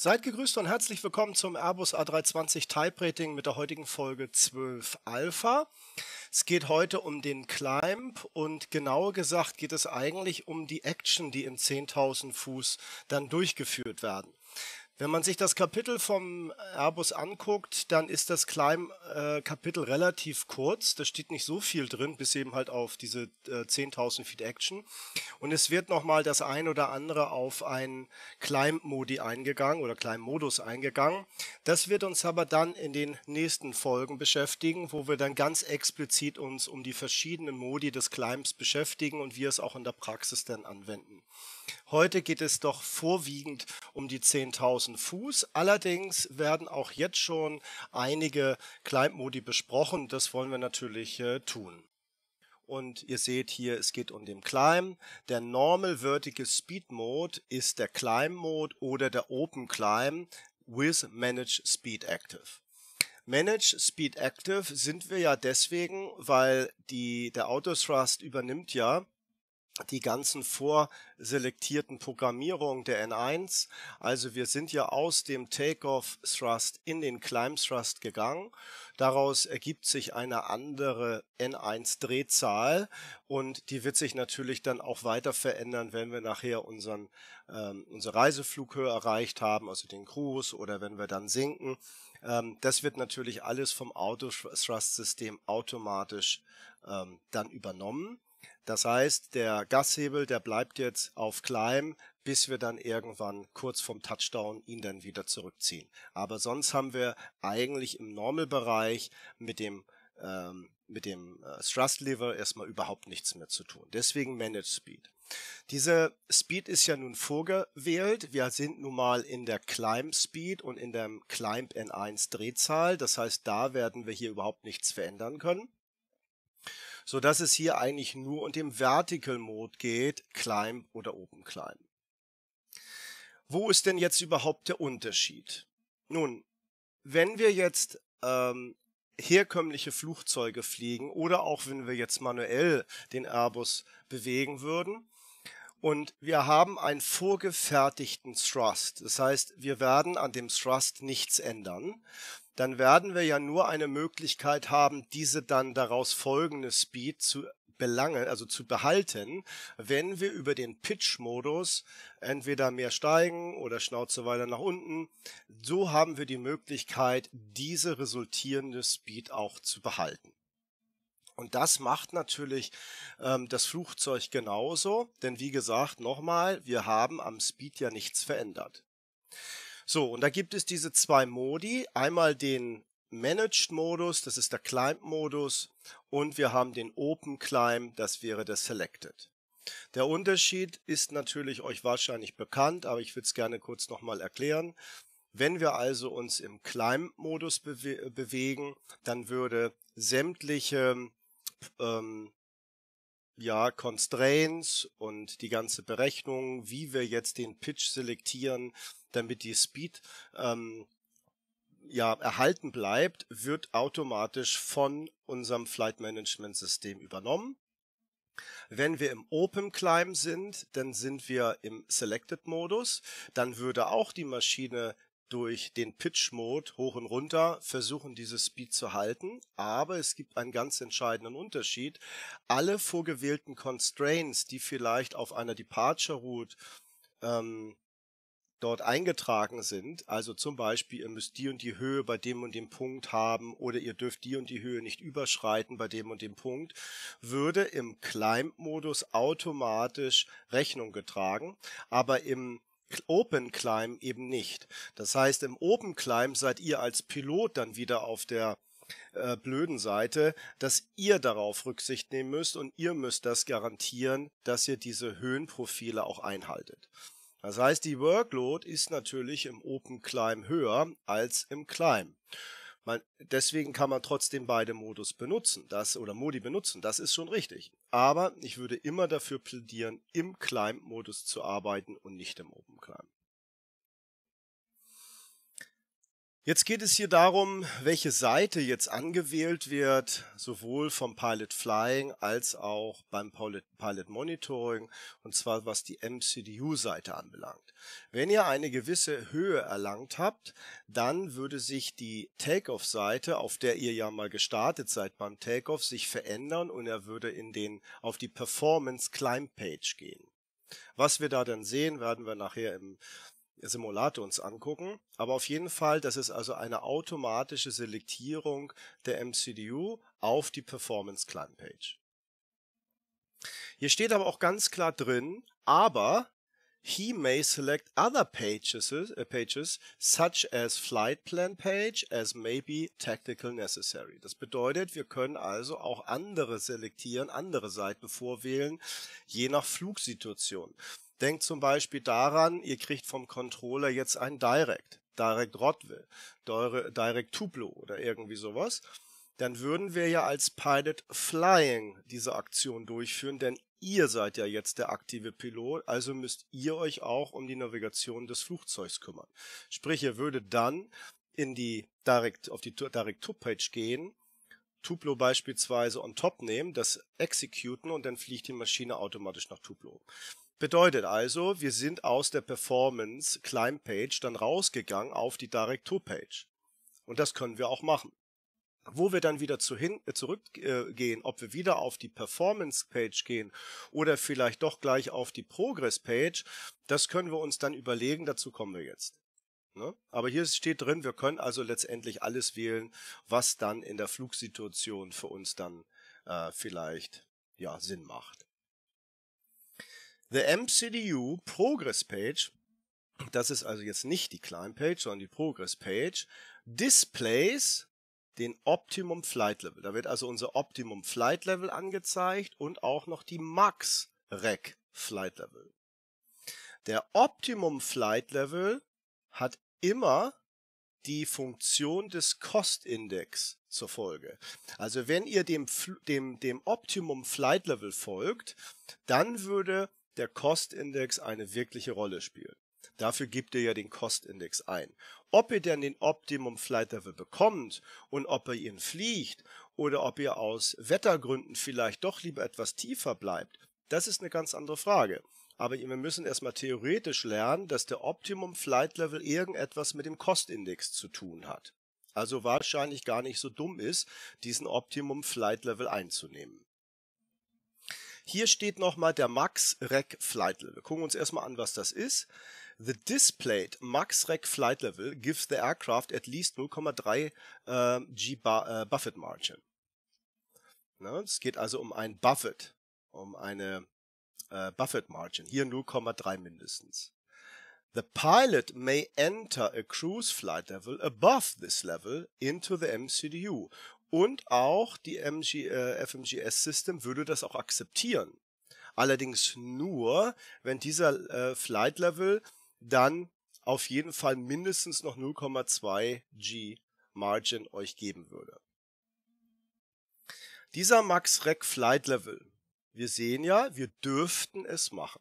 Seid gegrüßt und herzlich willkommen zum Airbus A320 Type Rating mit der heutigen Folge 12 Alpha. Es geht heute um den Climb und genauer gesagt geht es eigentlich um die Action, die in 10.000 Fuß dann durchgeführt werden. Wenn man sich das Kapitel vom Airbus anguckt, dann ist das Climb-Kapitel äh, relativ kurz. Da steht nicht so viel drin, bis eben halt auf diese 10.000 äh, Feet Action. Und es wird nochmal das ein oder andere auf einen Climb-Modi eingegangen oder Climb-Modus eingegangen. Das wird uns aber dann in den nächsten Folgen beschäftigen, wo wir dann ganz explizit uns um die verschiedenen Modi des Climbs beschäftigen und wir es auch in der Praxis dann anwenden. Heute geht es doch vorwiegend um die 10.000 Fuß. Allerdings werden auch jetzt schon einige Climb-Modi besprochen. Das wollen wir natürlich äh, tun. Und ihr seht hier, es geht um den Climb. Der Normal Vertical Speed Mode ist der Climb Mode oder der Open Climb with Manage Speed Active. Manage Speed Active sind wir ja deswegen, weil die, der Autothrust übernimmt ja die ganzen vorselektierten Programmierungen der N1. Also wir sind ja aus dem Takeoff Thrust in den Climb Thrust gegangen. Daraus ergibt sich eine andere N1 Drehzahl und die wird sich natürlich dann auch weiter verändern, wenn wir nachher unseren, ähm, unsere Reiseflughöhe erreicht haben, also den Cruise oder wenn wir dann sinken. Ähm, das wird natürlich alles vom Auto Thrust System automatisch ähm, dann übernommen. Das heißt, der Gashebel, der bleibt jetzt auf Climb, bis wir dann irgendwann kurz vom Touchdown ihn dann wieder zurückziehen. Aber sonst haben wir eigentlich im Normalbereich mit dem ähm, mit dem äh, Thrust Lever erstmal überhaupt nichts mehr zu tun. Deswegen Manage Speed. Diese Speed ist ja nun vorgewählt. Wir sind nun mal in der Climb Speed und in der Climb N1 Drehzahl. Das heißt, da werden wir hier überhaupt nichts verändern können so dass es hier eigentlich nur um den Vertical Mode geht, Climb oder oben Climb. Wo ist denn jetzt überhaupt der Unterschied? Nun, wenn wir jetzt ähm, herkömmliche Flugzeuge fliegen oder auch wenn wir jetzt manuell den Airbus bewegen würden, und wir haben einen vorgefertigten Thrust. Das heißt, wir werden an dem Thrust nichts ändern. Dann werden wir ja nur eine Möglichkeit haben, diese dann daraus folgende Speed zu belangen, also zu behalten, wenn wir über den Pitch-Modus entweder mehr steigen oder Schnauze weiter nach unten. So haben wir die Möglichkeit, diese resultierende Speed auch zu behalten. Und das macht natürlich ähm, das Flugzeug genauso, denn wie gesagt, nochmal, wir haben am Speed ja nichts verändert. So, und da gibt es diese zwei Modi. Einmal den Managed-Modus, das ist der Climb-Modus, und wir haben den Open Climb, das wäre der Selected. Der Unterschied ist natürlich euch wahrscheinlich bekannt, aber ich würde es gerne kurz nochmal erklären. Wenn wir also uns im Climb-Modus bewe bewegen, dann würde sämtliche ähm, ja, Constraints und die ganze Berechnung, wie wir jetzt den Pitch selektieren, damit die Speed ähm, ja, erhalten bleibt, wird automatisch von unserem Flight Management System übernommen. Wenn wir im Open Climb sind, dann sind wir im Selected Modus. Dann würde auch die Maschine durch den Pitch-Mode hoch und runter versuchen, diese Speed zu halten. Aber es gibt einen ganz entscheidenden Unterschied. Alle vorgewählten Constraints, die vielleicht auf einer Departure Route ähm, dort eingetragen sind, also zum Beispiel, ihr müsst die und die Höhe bei dem und dem Punkt haben oder ihr dürft die und die Höhe nicht überschreiten bei dem und dem Punkt, würde im Climb-Modus automatisch Rechnung getragen, aber im Open Climb eben nicht. Das heißt, im Open Climb seid ihr als Pilot dann wieder auf der äh, blöden Seite, dass ihr darauf Rücksicht nehmen müsst und ihr müsst das garantieren, dass ihr diese Höhenprofile auch einhaltet. Das heißt, die Workload ist natürlich im Open Climb höher als im Climb. Man, deswegen kann man trotzdem beide Modus benutzen, das oder Modi benutzen, das ist schon richtig. Aber ich würde immer dafür plädieren, im Climb-Modus zu arbeiten und nicht im Open Climb. Jetzt geht es hier darum, welche Seite jetzt angewählt wird, sowohl vom Pilot Flying als auch beim Pilot Monitoring, und zwar was die MCDU-Seite anbelangt. Wenn ihr eine gewisse Höhe erlangt habt, dann würde sich die Takeoff-Seite, auf der ihr ja mal gestartet seid beim Takeoff, sich verändern und er würde in den, auf die Performance Climb Page gehen. Was wir da dann sehen, werden wir nachher im Simulator uns angucken. Aber auf jeden Fall, das ist also eine automatische Selektierung der MCDU auf die Performance Climb Page. Hier steht aber auch ganz klar drin, aber he may select other pages, uh, pages such as flight plan page as may be tactical necessary. Das bedeutet, wir können also auch andere selektieren, andere Seiten vorwählen, je nach Flugsituation. Denkt zum Beispiel daran, ihr kriegt vom Controller jetzt ein Direct, Direct Rodwell, Direct Tuplo oder irgendwie sowas. Dann würden wir ja als Pilot Flying diese Aktion durchführen, denn ihr seid ja jetzt der aktive Pilot, also müsst ihr euch auch um die Navigation des Flugzeugs kümmern. Sprich, ihr würdet dann in die Direct, auf die Direct To Page gehen, Tuplo beispielsweise on top nehmen, das executen und dann fliegt die Maschine automatisch nach Tuplo. Bedeutet also, wir sind aus der Performance Climb Page dann rausgegangen auf die Direct To Page. Und das können wir auch machen. Wo wir dann wieder zu hin, äh, zurückgehen, äh, ob wir wieder auf die Performance Page gehen oder vielleicht doch gleich auf die Progress Page, das können wir uns dann überlegen, dazu kommen wir jetzt. Ne? Aber hier steht drin, wir können also letztendlich alles wählen, was dann in der Flugsituation für uns dann äh, vielleicht ja Sinn macht. The MCDU Progress Page, das ist also jetzt nicht die Climb Page, sondern die Progress Page, displays den Optimum Flight Level. Da wird also unser Optimum Flight Level angezeigt und auch noch die Max Rec Flight Level. Der Optimum Flight Level hat immer die Funktion des Cost Index zur Folge. Also wenn ihr dem, dem, dem Optimum Flight Level folgt, dann würde der Kostindex eine wirkliche Rolle spielt. Dafür gibt ihr ja den Kostindex ein. Ob ihr denn den Optimum Flight Level bekommt und ob ihr ihn fliegt oder ob ihr aus Wettergründen vielleicht doch lieber etwas tiefer bleibt, das ist eine ganz andere Frage. Aber wir müssen erstmal theoretisch lernen, dass der Optimum Flight Level irgendetwas mit dem Kostindex zu tun hat. Also wahrscheinlich gar nicht so dumm ist, diesen Optimum Flight Level einzunehmen. Hier steht nochmal der Max-Rec Flight Level. Gucken Wir uns erstmal an, was das ist. The displayed Max-Rec Flight Level gives the aircraft at least 0,3 äh, G äh, Buffet Margin. Ne? Es geht also um ein Buffet, um eine äh, Buffet Margin. Hier 0,3 mindestens. The pilot may enter a cruise flight level above this level into the MCDU und auch die MG, äh, FMGS System würde das auch akzeptieren. Allerdings nur, wenn dieser äh, Flight Level dann auf jeden Fall mindestens noch 0,2 G Margin euch geben würde. Dieser Max Rec Flight Level, wir sehen ja, wir dürften es machen.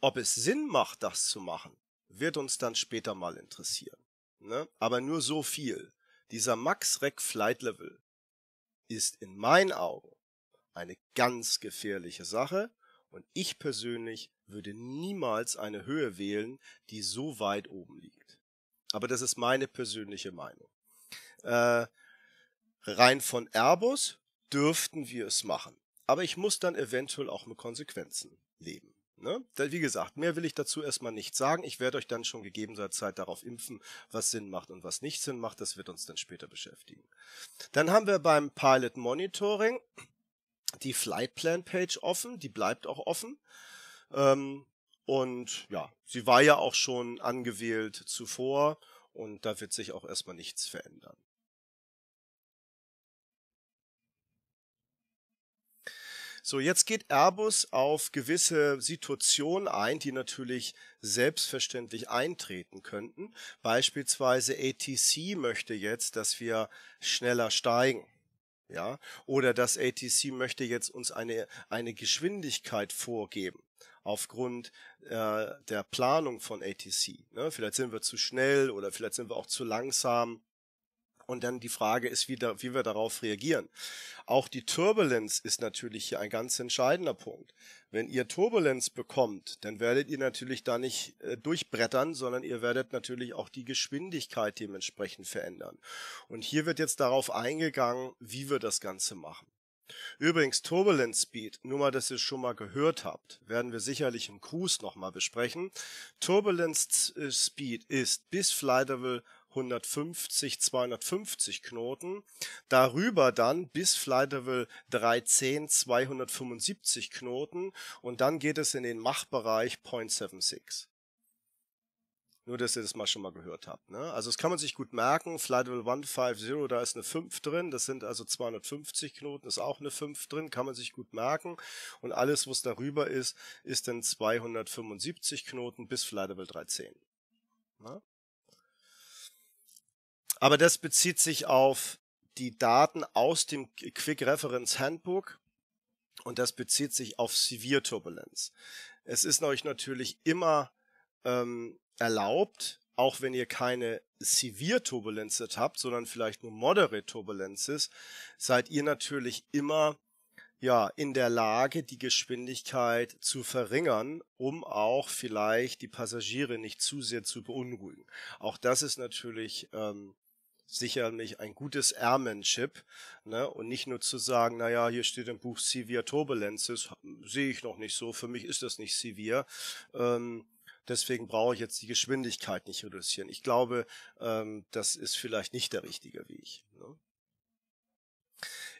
Ob es Sinn macht, das zu machen, wird uns dann später mal interessieren. Ne? Aber nur so viel. Dieser Max-Rec Flight Level ist in meinen Augen eine ganz gefährliche Sache und ich persönlich würde niemals eine Höhe wählen, die so weit oben liegt. Aber das ist meine persönliche Meinung. Äh, rein von Airbus dürften wir es machen. Aber ich muss dann eventuell auch mit Konsequenzen leben. Ne? Wie gesagt, mehr will ich dazu erstmal nicht sagen. Ich werde euch dann schon gegebener Zeit darauf impfen, was Sinn macht und was nicht Sinn macht. Das wird uns dann später beschäftigen. Dann haben wir beim Pilot Monitoring die Flight Plan Page offen. Die bleibt auch offen. Ähm, und ja, sie war ja auch schon angewählt zuvor und da wird sich auch erstmal nichts verändern. So, jetzt geht Airbus auf gewisse Situationen ein, die natürlich selbstverständlich eintreten könnten. Beispielsweise ATC möchte jetzt, dass wir schneller steigen. Ja, oder das ATC möchte jetzt uns eine, eine Geschwindigkeit vorgeben aufgrund äh, der Planung von ATC. Ne? Vielleicht sind wir zu schnell oder vielleicht sind wir auch zu langsam. Und dann die Frage ist, wie, da, wie wir darauf reagieren. Auch die Turbulence ist natürlich hier ein ganz entscheidender Punkt. Wenn ihr Turbulenz bekommt, dann werdet ihr natürlich da nicht äh, durchbrettern, sondern ihr werdet natürlich auch die Geschwindigkeit dementsprechend verändern. Und hier wird jetzt darauf eingegangen, wie wir das Ganze machen. Übrigens Turbulence Speed, nur mal, dass ihr es schon mal gehört habt, werden wir sicherlich im Cruise nochmal besprechen. Turbulence äh, Speed ist bis Flightable 150, 250 Knoten, darüber dann bis Flightable Level 310 275 Knoten und dann geht es in den Machbereich 0.76. Nur, dass ihr das mal schon mal gehört habt. Ne? Also das kann man sich gut merken. Flightable 150, da ist eine 5 drin. Das sind also 250 Knoten, ist auch eine 5 drin. Kann man sich gut merken. Und alles, was darüber ist, ist dann 275 Knoten bis Flightable Level 310. Ne? Aber das bezieht sich auf die Daten aus dem Quick Reference Handbook und das bezieht sich auf Severe Turbulenz. Es ist euch natürlich immer ähm, erlaubt, auch wenn ihr keine Severe Turbulenzen habt, sondern vielleicht nur Moderate Turbulences, seid ihr natürlich immer ja, in der Lage, die Geschwindigkeit zu verringern, um auch vielleicht die Passagiere nicht zu sehr zu beunruhigen. Auch das ist natürlich ähm, sicherlich ein gutes Airmanship ne? und nicht nur zu sagen, naja, hier steht im Buch Severe Turbulences, sehe ich noch nicht so, für mich ist das nicht severe. Ähm, deswegen brauche ich jetzt die Geschwindigkeit nicht reduzieren. Ich glaube, ähm, das ist vielleicht nicht der richtige Weg. Ne?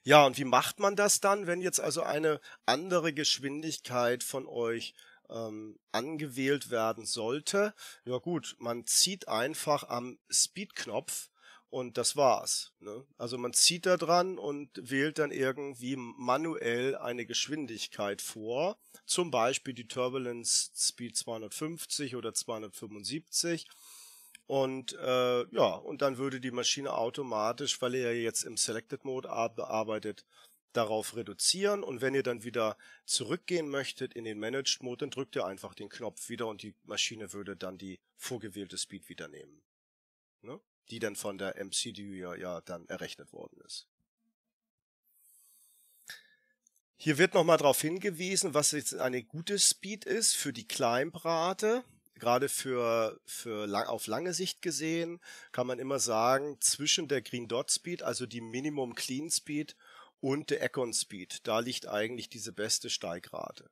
Ja, und wie macht man das dann, wenn jetzt also eine andere Geschwindigkeit von euch ähm, angewählt werden sollte? Ja gut, man zieht einfach am Speed-Knopf und das war's. Ne? Also man zieht da dran und wählt dann irgendwie manuell eine Geschwindigkeit vor, zum Beispiel die Turbulence Speed 250 oder 275. Und äh, ja, und dann würde die Maschine automatisch, weil ihr ja jetzt im Selected Mode arbeitet, darauf reduzieren. Und wenn ihr dann wieder zurückgehen möchtet in den Managed Mode, dann drückt ihr einfach den Knopf wieder und die Maschine würde dann die vorgewählte Speed wieder nehmen. Ne? die dann von der MCDU ja dann errechnet worden ist. Hier wird nochmal darauf hingewiesen, was jetzt eine gute Speed ist für die Climb-Rate. Gerade für, für lang, auf lange Sicht gesehen kann man immer sagen, zwischen der Green Dot Speed, also die Minimum Clean Speed und der Econ Speed, da liegt eigentlich diese beste Steigrate.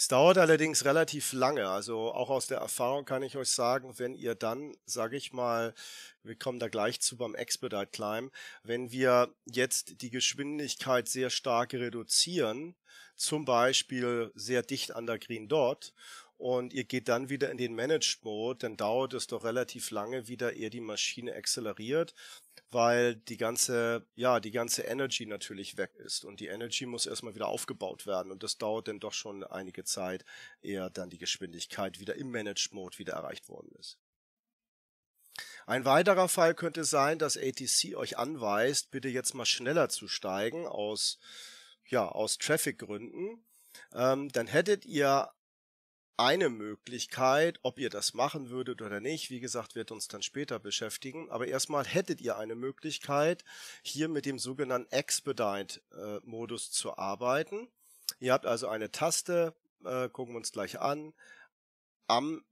Es dauert allerdings relativ lange. Also auch aus der Erfahrung kann ich euch sagen, wenn ihr dann, sage ich mal, wir kommen da gleich zu beim Expedite Climb, wenn wir jetzt die Geschwindigkeit sehr stark reduzieren, zum Beispiel sehr dicht an der Green Dot und ihr geht dann wieder in den Managed Mode, dann dauert es doch relativ lange, wieder eher die Maschine acceleriert, weil die ganze, ja, die ganze Energy natürlich weg ist und die Energy muss erstmal wieder aufgebaut werden und das dauert dann doch schon einige Zeit, ehe dann die Geschwindigkeit wieder im Managed Mode wieder erreicht worden ist. Ein weiterer Fall könnte sein, dass ATC euch anweist, bitte jetzt mal schneller zu steigen aus, ja, aus Traffic-Gründen. Ähm, dann hättet ihr eine Möglichkeit, ob ihr das machen würdet oder nicht, wie gesagt, wird uns dann später beschäftigen, aber erstmal hättet ihr eine Möglichkeit, hier mit dem sogenannten Expedite-Modus äh, zu arbeiten. Ihr habt also eine Taste, äh, gucken wir uns gleich an, am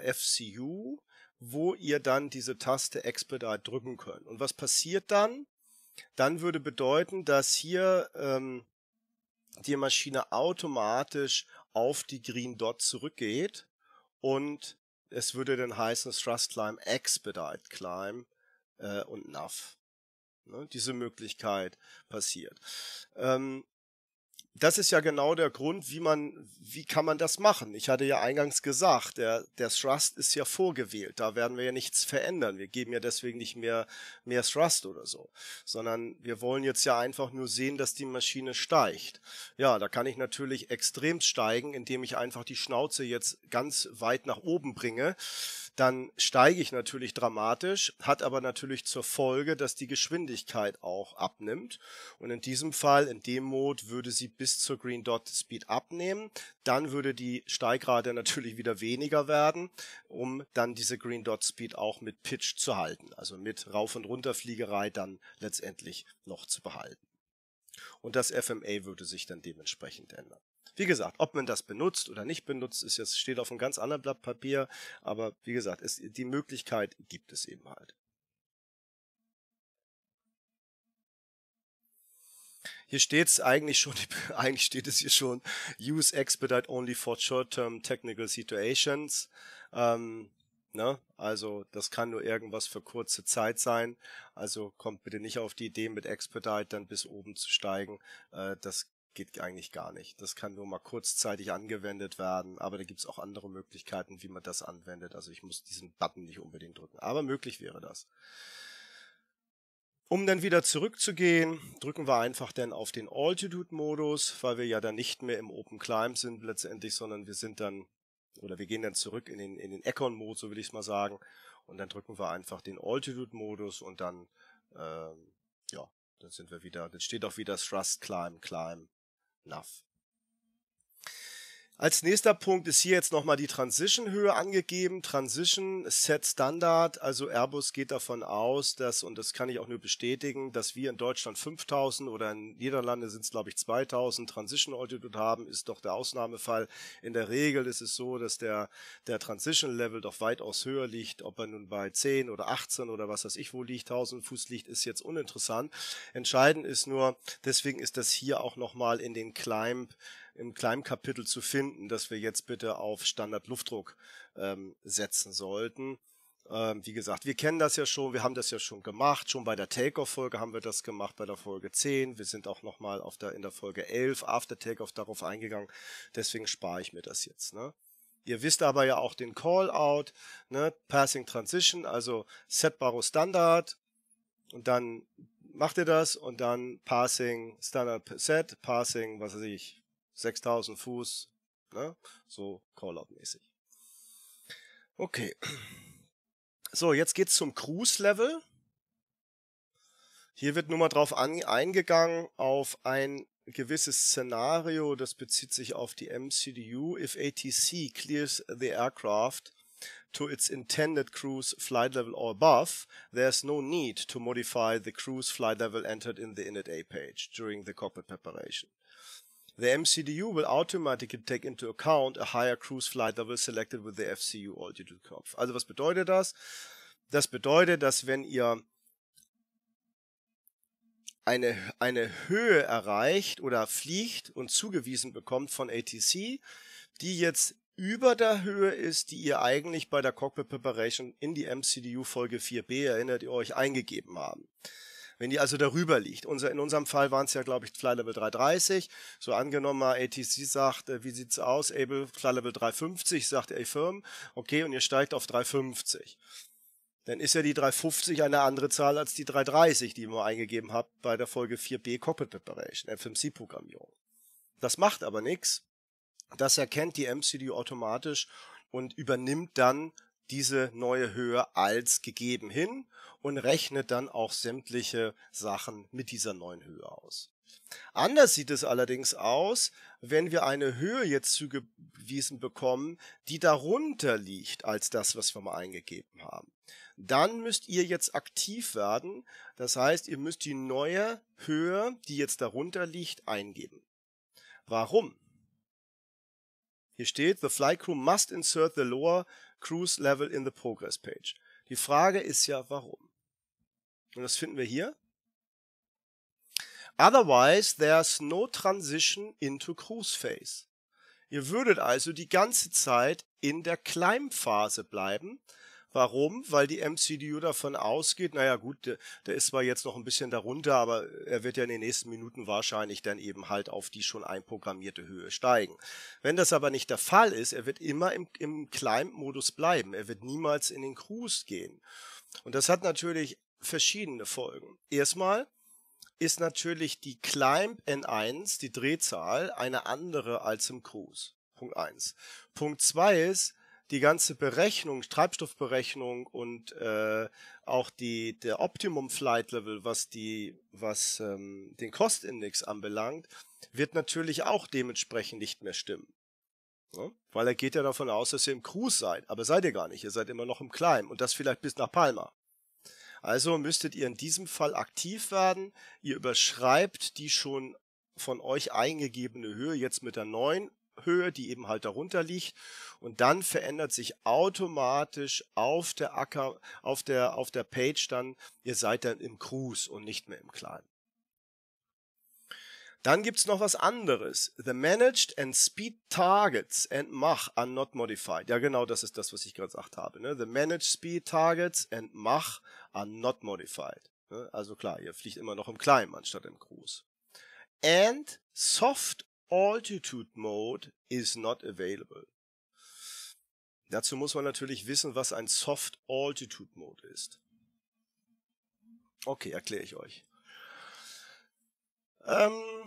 äh, FCU, wo ihr dann diese Taste Expedite drücken könnt. Und was passiert dann? Dann würde bedeuten, dass hier ähm, die Maschine automatisch auf die Green Dot zurückgeht und es würde dann heißen Thrust Climb, Expedite Climb äh, und Nav. Ne, diese Möglichkeit passiert. Ähm, das ist ja genau der Grund, wie man, wie kann man das machen? Ich hatte ja eingangs gesagt, der, der Thrust ist ja vorgewählt, da werden wir ja nichts verändern. Wir geben ja deswegen nicht mehr, mehr Thrust oder so, sondern wir wollen jetzt ja einfach nur sehen, dass die Maschine steigt. Ja, da kann ich natürlich extrem steigen, indem ich einfach die Schnauze jetzt ganz weit nach oben bringe dann steige ich natürlich dramatisch, hat aber natürlich zur Folge, dass die Geschwindigkeit auch abnimmt. Und in diesem Fall, in dem Mode, würde sie bis zur Green Dot Speed abnehmen. Dann würde die Steigrate natürlich wieder weniger werden, um dann diese Green Dot Speed auch mit Pitch zu halten. Also mit Rauf- und Runterfliegerei dann letztendlich noch zu behalten. Und das FMA würde sich dann dementsprechend ändern. Wie gesagt, ob man das benutzt oder nicht benutzt, ist jetzt, steht auf einem ganz anderen Blatt Papier, aber wie gesagt, es, die Möglichkeit gibt es eben halt. Hier steht es eigentlich schon, eigentlich steht es hier schon, use expedite only for short-term technical situations. Ähm, ne? Also das kann nur irgendwas für kurze Zeit sein. Also kommt bitte nicht auf die Idee, mit expedite dann bis oben zu steigen. Äh, das geht eigentlich gar nicht. Das kann nur mal kurzzeitig angewendet werden, aber da gibt's auch andere Möglichkeiten, wie man das anwendet. Also ich muss diesen Button nicht unbedingt drücken, aber möglich wäre das. Um dann wieder zurückzugehen, drücken wir einfach dann auf den Altitude-Modus, weil wir ja dann nicht mehr im Open Climb sind letztendlich, sondern wir sind dann, oder wir gehen dann zurück in den, in den Econ-Mode, so will ich es mal sagen. Und dann drücken wir einfach den Altitude-Modus und dann, ähm, ja, dann sind wir wieder, dann steht auch wieder Thrust Climb Climb. enough Als nächster Punkt ist hier jetzt nochmal die Transition-Höhe angegeben. Transition Set Standard, also Airbus geht davon aus, dass, und das kann ich auch nur bestätigen, dass wir in Deutschland 5000 oder in Niederlande sind es glaube ich 2000 Transition Altitude haben, ist doch der Ausnahmefall. In der Regel ist es so, dass der, der Transition Level doch weitaus höher liegt, ob er nun bei 10 oder 18 oder was weiß ich wo liegt, 1000 Fuß liegt, ist jetzt uninteressant. Entscheidend ist nur, deswegen ist das hier auch nochmal in den Climb im kleinen Kapitel zu finden, dass wir jetzt bitte auf Standard Luftdruck ähm, setzen sollten. Ähm, wie gesagt, wir kennen das ja schon, wir haben das ja schon gemacht. Schon bei der Takeoff-Folge haben wir das gemacht, bei der Folge 10. Wir sind auch nochmal der, in der Folge 11 After Takeoff darauf eingegangen. Deswegen spare ich mir das jetzt. Ne? Ihr wisst aber ja auch den Call-Out, ne? Passing Transition, also Set setbaro Standard. Und dann macht ihr das und dann Passing Standard Set, Passing, was weiß ich, 6000 Fuß, ne? so Callout-mäßig. Okay. So, jetzt geht's zum Cruise-Level. Hier wird nur mal drauf eingegangen auf ein gewisses Szenario, das bezieht sich auf die MCDU. If ATC clears the aircraft to its intended cruise flight level or above, there's no need to modify the cruise flight level entered in the init A page during the cockpit preparation. The MCDU will automatically take into account a higher cruise flight level selected with the FCU altitude curve. Also was bedeutet das? Das bedeutet, dass wenn ihr eine, eine Höhe erreicht oder fliegt und zugewiesen bekommt von ATC, die jetzt über der Höhe ist, die ihr eigentlich bei der Cockpit Preparation in die MCDU Folge 4b, erinnert ihr euch, eingegeben haben. Wenn die also darüber liegt, unser, in unserem Fall waren es ja, glaube ich, Fly Level 330. So angenommen mal ATC sagt, äh, wie sieht's aus? Able Fly Level 350, sagt A Firm, okay, und ihr steigt auf 350. Dann ist ja die 350 eine andere Zahl als die 330, die wir eingegeben habt bei der Folge 4b Cockpit Preparation, FMC-Programmierung. Das macht aber nichts. Das erkennt die MCDU automatisch und übernimmt dann diese neue Höhe als gegeben hin und rechnet dann auch sämtliche Sachen mit dieser neuen Höhe aus. Anders sieht es allerdings aus, wenn wir eine Höhe jetzt zugewiesen bekommen, die darunter liegt als das, was wir mal eingegeben haben. Dann müsst ihr jetzt aktiv werden. Das heißt, ihr müsst die neue Höhe, die jetzt darunter liegt, eingeben. Warum? Hier steht, the flight crew must insert the lower cruise level in the progress page. Die Frage ist ja, warum? Und das finden wir hier. Otherwise, there's no transition into cruise phase. Ihr würdet also die ganze Zeit in der Climb-Phase bleiben. Warum? Weil die MCDU davon ausgeht, naja gut, der, der, ist zwar jetzt noch ein bisschen darunter, aber er wird ja in den nächsten Minuten wahrscheinlich dann eben halt auf die schon einprogrammierte Höhe steigen. Wenn das aber nicht der Fall ist, er wird immer im, im Climb-Modus bleiben. Er wird niemals in den Cruise gehen. Und das hat natürlich verschiedene Folgen. Erstmal ist natürlich die Climb N1, die Drehzahl, eine andere als im Cruise. Punkt 1. Punkt 2 ist, die ganze Berechnung, Treibstoffberechnung und äh, auch die, der Optimum Flight Level, was, die, was ähm, den Kostindex anbelangt, wird natürlich auch dementsprechend nicht mehr stimmen. Ja? Weil er geht ja davon aus, dass ihr im Cruise seid. Aber seid ihr gar nicht, ihr seid immer noch im Climb und das vielleicht bis nach Palma. Also müsstet ihr in diesem Fall aktiv werden. Ihr überschreibt die schon von euch eingegebene Höhe jetzt mit der neuen Höhe, die eben halt darunter liegt. Und dann verändert sich automatisch auf der Acker, auf der, auf der Page dann, ihr seid dann im Cruise und nicht mehr im Kleinen. Dann gibt's noch was anderes. The managed and speed targets and Mach are not modified. Ja, genau, das ist das, was ich gerade gesagt habe. Ne? The managed speed targets and Mach are not modified. Ne? Also klar, ihr fliegt immer noch im Kleinen anstatt im Groß. And soft altitude mode is not available. Dazu muss man natürlich wissen, was ein soft altitude mode ist. Okay, erkläre ich euch. Ähm,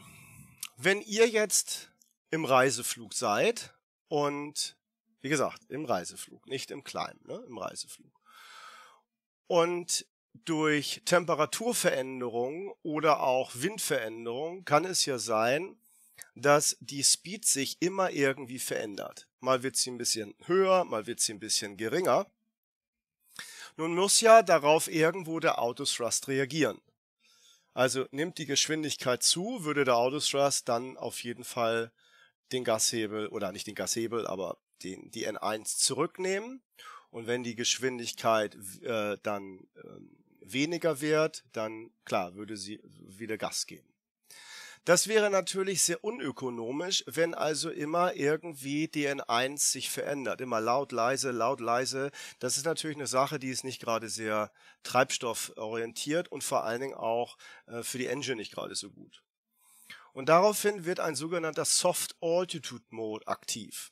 wenn ihr jetzt im Reiseflug seid und wie gesagt, im Reiseflug, nicht im Kleinen, ne, im Reiseflug. Und durch Temperaturveränderung oder auch Windveränderung kann es ja sein, dass die Speed sich immer irgendwie verändert. Mal wird sie ein bisschen höher, mal wird sie ein bisschen geringer. Nun muss ja darauf irgendwo der Autothrust reagieren. Also nimmt die Geschwindigkeit zu, würde der Autostrust dann auf jeden Fall den Gashebel, oder nicht den Gashebel, aber den, die N1 zurücknehmen. Und wenn die Geschwindigkeit äh, dann äh, weniger wird, dann klar, würde sie wieder Gas geben. Das wäre natürlich sehr unökonomisch, wenn also immer irgendwie DN1 sich verändert. Immer laut, leise, laut, leise. Das ist natürlich eine Sache, die ist nicht gerade sehr treibstofforientiert und vor allen Dingen auch äh, für die Engine nicht gerade so gut. Und daraufhin wird ein sogenannter Soft Altitude Mode aktiv.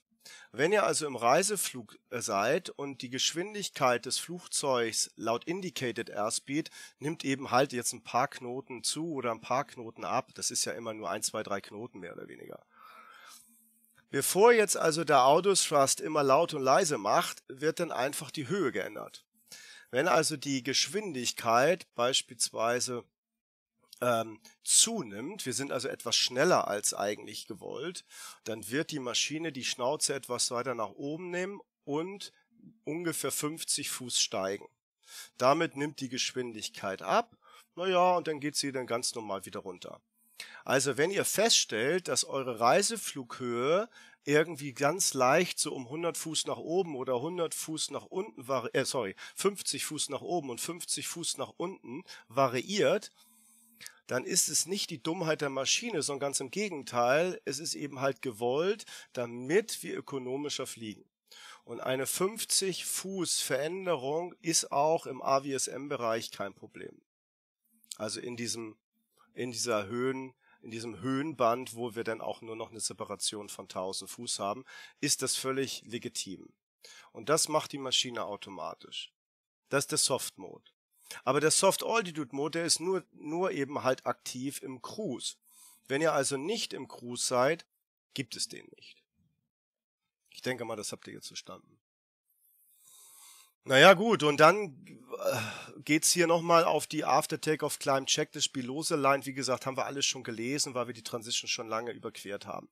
Wenn ihr also im Reiseflug äh, seid und die Geschwindigkeit des Flugzeugs laut Indicated Airspeed nimmt eben halt jetzt ein paar Knoten zu oder ein paar Knoten ab, das ist ja immer nur ein, zwei, drei Knoten mehr oder weniger. Bevor jetzt also der Autostrust immer laut und leise macht, wird dann einfach die Höhe geändert. Wenn also die Geschwindigkeit beispielsweise ähm, zunimmt, wir sind also etwas schneller als eigentlich gewollt, dann wird die Maschine die Schnauze etwas weiter nach oben nehmen und ungefähr 50 Fuß steigen. Damit nimmt die Geschwindigkeit ab, naja, und dann geht sie dann ganz normal wieder runter. Also wenn ihr feststellt, dass eure Reiseflughöhe irgendwie ganz leicht so um 100 Fuß nach oben oder 100 Fuß nach unten, äh, sorry, 50 Fuß nach oben und 50 Fuß nach unten variiert, dann ist es nicht die Dummheit der Maschine, sondern ganz im Gegenteil, es ist eben halt gewollt, damit wir ökonomischer fliegen. Und eine 50 Fuß Veränderung ist auch im AWSM-Bereich kein Problem. Also in diesem, in dieser Höhen, in diesem Höhenband, wo wir dann auch nur noch eine Separation von 1000 Fuß haben, ist das völlig legitim. Und das macht die Maschine automatisch. Das ist der Soft Mode. Aber der Soft Altitude Mode, der ist nur, nur eben halt aktiv im Cruise. Wenn ihr also nicht im Cruise seid, gibt es den nicht. Ich denke mal, das habt ihr jetzt verstanden. Naja gut, und dann äh, geht's hier nochmal auf die After Takeoff Climb Check des Spilose Line. Wie gesagt, haben wir alles schon gelesen, weil wir die Transition schon lange überquert haben.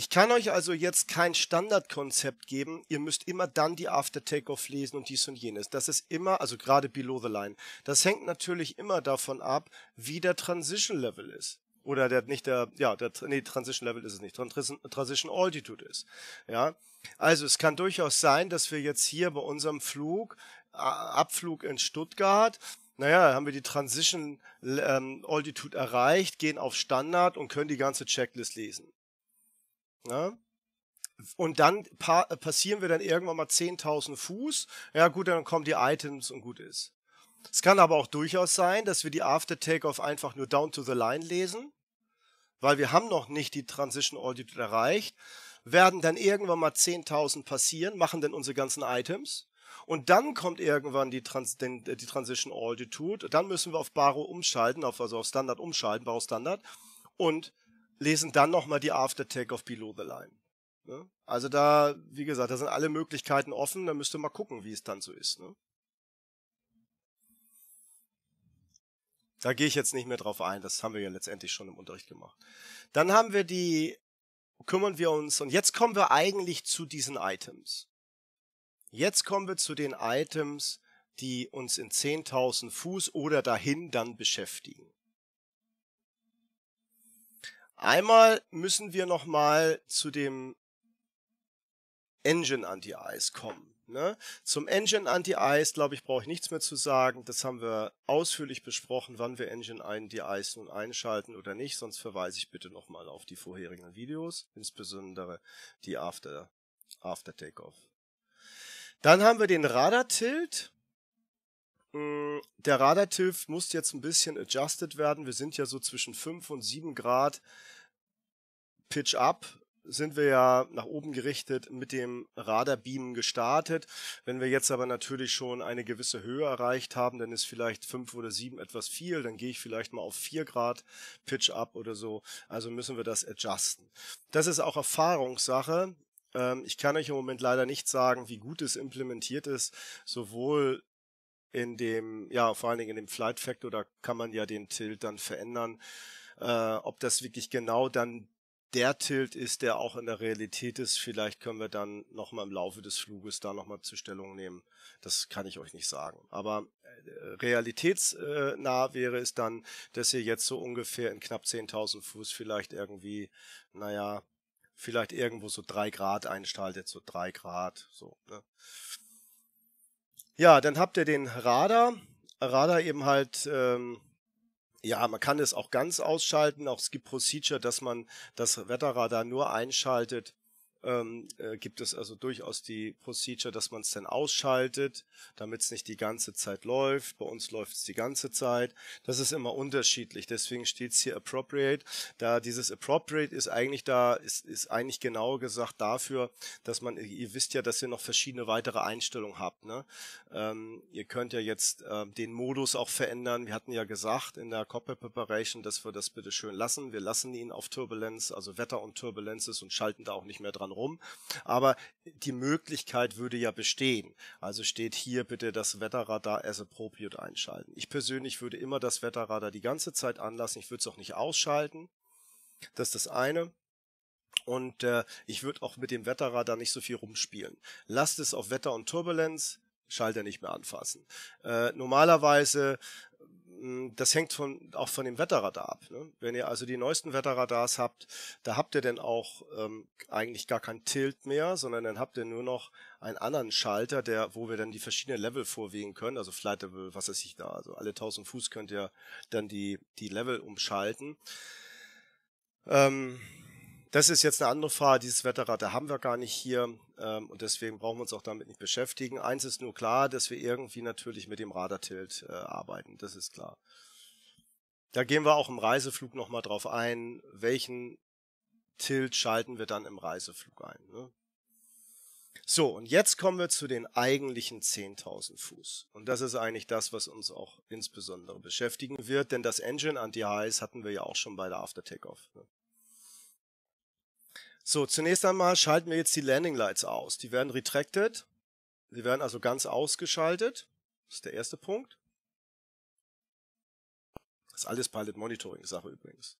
Ich kann euch also jetzt kein Standardkonzept geben. Ihr müsst immer dann die After Takeoff lesen und dies und jenes. Das ist immer, also gerade Below the Line. Das hängt natürlich immer davon ab, wie der Transition Level ist. Oder der nicht der, ja, der nee, Transition Level ist es nicht, Transition Altitude ist. Ja. Also es kann durchaus sein, dass wir jetzt hier bei unserem Flug, Abflug in Stuttgart, naja, haben wir die Transition ähm, Altitude erreicht, gehen auf Standard und können die ganze Checklist lesen. Ne? Und dann pa passieren wir dann irgendwann mal 10.000 Fuß. Ja gut, dann kommen die Items und gut ist. Es kann aber auch durchaus sein, dass wir die After Takeoff einfach nur down to the line lesen, weil wir haben noch nicht die Transition Altitude erreicht, werden dann irgendwann mal 10.000 passieren, machen dann unsere ganzen Items und dann kommt irgendwann die, Trans den, die Transition Altitude. Dann müssen wir auf Baro umschalten, auf, also auf Standard umschalten, Baro Standard. Und lesen dann nochmal die Aftertake of Below the Line. Ne? Also da, wie gesagt, da sind alle Möglichkeiten offen, da müsst ihr mal gucken, wie es dann so ist. Ne? Da gehe ich jetzt nicht mehr drauf ein, das haben wir ja letztendlich schon im Unterricht gemacht. Dann haben wir die, kümmern wir uns, und jetzt kommen wir eigentlich zu diesen Items. Jetzt kommen wir zu den Items, die uns in 10.000 Fuß oder dahin dann beschäftigen. Einmal müssen wir nochmal zu dem Engine Anti-Eis kommen. Ne? Zum Engine Anti-Eis, glaube ich, brauche ich nichts mehr zu sagen. Das haben wir ausführlich besprochen, wann wir Engine Anti-Eis nun einschalten oder nicht. Sonst verweise ich bitte nochmal auf die vorherigen Videos, insbesondere die After, After Takeoff. Dann haben wir den Radar-Tilt. Äh, der Radartilt muss jetzt ein bisschen adjusted werden. Wir sind ja so zwischen 5 und 7 Grad Pitch Up sind wir ja nach oben gerichtet mit dem Radarbeam gestartet. Wenn wir jetzt aber natürlich schon eine gewisse Höhe erreicht haben, dann ist vielleicht 5 oder 7 etwas viel, dann gehe ich vielleicht mal auf 4 Grad Pitch Up oder so. Also müssen wir das adjusten. Das ist auch Erfahrungssache. Ähm, ich kann euch im Moment leider nicht sagen, wie gut es implementiert ist, sowohl in dem, ja, vor allen Dingen in dem Flight Factor, da kann man ja den Tilt dann verändern, äh, ob das wirklich genau dann der Tilt ist, der auch in der Realität ist. Vielleicht können wir dann nochmal im Laufe des Fluges da nochmal zur Stellung nehmen. Das kann ich euch nicht sagen. Aber äh, realitätsnah wäre es dann, dass ihr jetzt so ungefähr in knapp 10.000 Fuß vielleicht irgendwie, naja, vielleicht irgendwo so drei Grad einstaltet, so drei Grad, so, ne? Ja, dann habt ihr den Radar. Radar eben halt, ähm, ja, man kann es auch ganz ausschalten. Auch es gibt Procedure, dass man das Wetterradar nur einschaltet, ähm, äh, gibt es also durchaus die Procedure, dass man es dann ausschaltet, damit es nicht die ganze Zeit läuft. Bei uns läuft es die ganze Zeit. Das ist immer unterschiedlich. Deswegen steht es hier appropriate. Da dieses appropriate ist eigentlich da, ist, ist eigentlich genau gesagt dafür, dass man, ihr wisst ja, dass ihr noch verschiedene weitere Einstellungen habt. Ne? Ähm, ihr könnt ja jetzt ähm, den Modus auch verändern. Wir hatten ja gesagt in der Copper Preparation, dass wir das bitte schön lassen. Wir lassen ihn auf Turbulenz, also Wetter und Turbulences und schalten da auch nicht mehr dran dran rum. Aber die Möglichkeit würde ja bestehen. Also steht hier bitte das Wetterradar as appropriate einschalten. Ich persönlich würde immer das Wetterradar die ganze Zeit anlassen. Ich würde es auch nicht ausschalten. Das ist das eine. Und äh, ich würde auch mit dem Wetterradar nicht so viel rumspielen. Lasst es auf Wetter und Turbulenz Schalter nicht mehr anfassen. Äh, normalerweise, hm, das hängt von, auch von dem Wetterradar ab. Ne? Wenn ihr also die neuesten Wetterradars habt, da habt ihr dann auch ähm, eigentlich gar kein Tilt mehr, sondern dann habt ihr nur noch einen anderen Schalter, der, wo wir dann die verschiedenen Level vorwählen können, also Flight Level, was weiß ich da, also alle 1000 Fuß könnt ihr dann die, die Level umschalten. Ähm, das ist jetzt eine andere Frage. Dieses Wetterrad, da haben wir gar nicht hier. Ähm, und deswegen brauchen wir uns auch damit nicht beschäftigen. Eins ist nur klar, dass wir irgendwie natürlich mit dem Radartilt äh, arbeiten. Das ist klar. Da gehen wir auch im Reiseflug nochmal drauf ein, welchen Tilt schalten wir dann im Reiseflug ein. Ne? So, und jetzt kommen wir zu den eigentlichen 10.000 Fuß. Und das ist eigentlich das, was uns auch insbesondere beschäftigen wird, denn das Engine Anti-Highs hatten wir ja auch schon bei der After Takeoff. Ne? So, zunächst einmal schalten wir jetzt die Landing Lights aus. Die werden retracted. Sie werden also ganz ausgeschaltet. Das ist der erste Punkt. Das ist alles Pilot Monitoring Sache übrigens.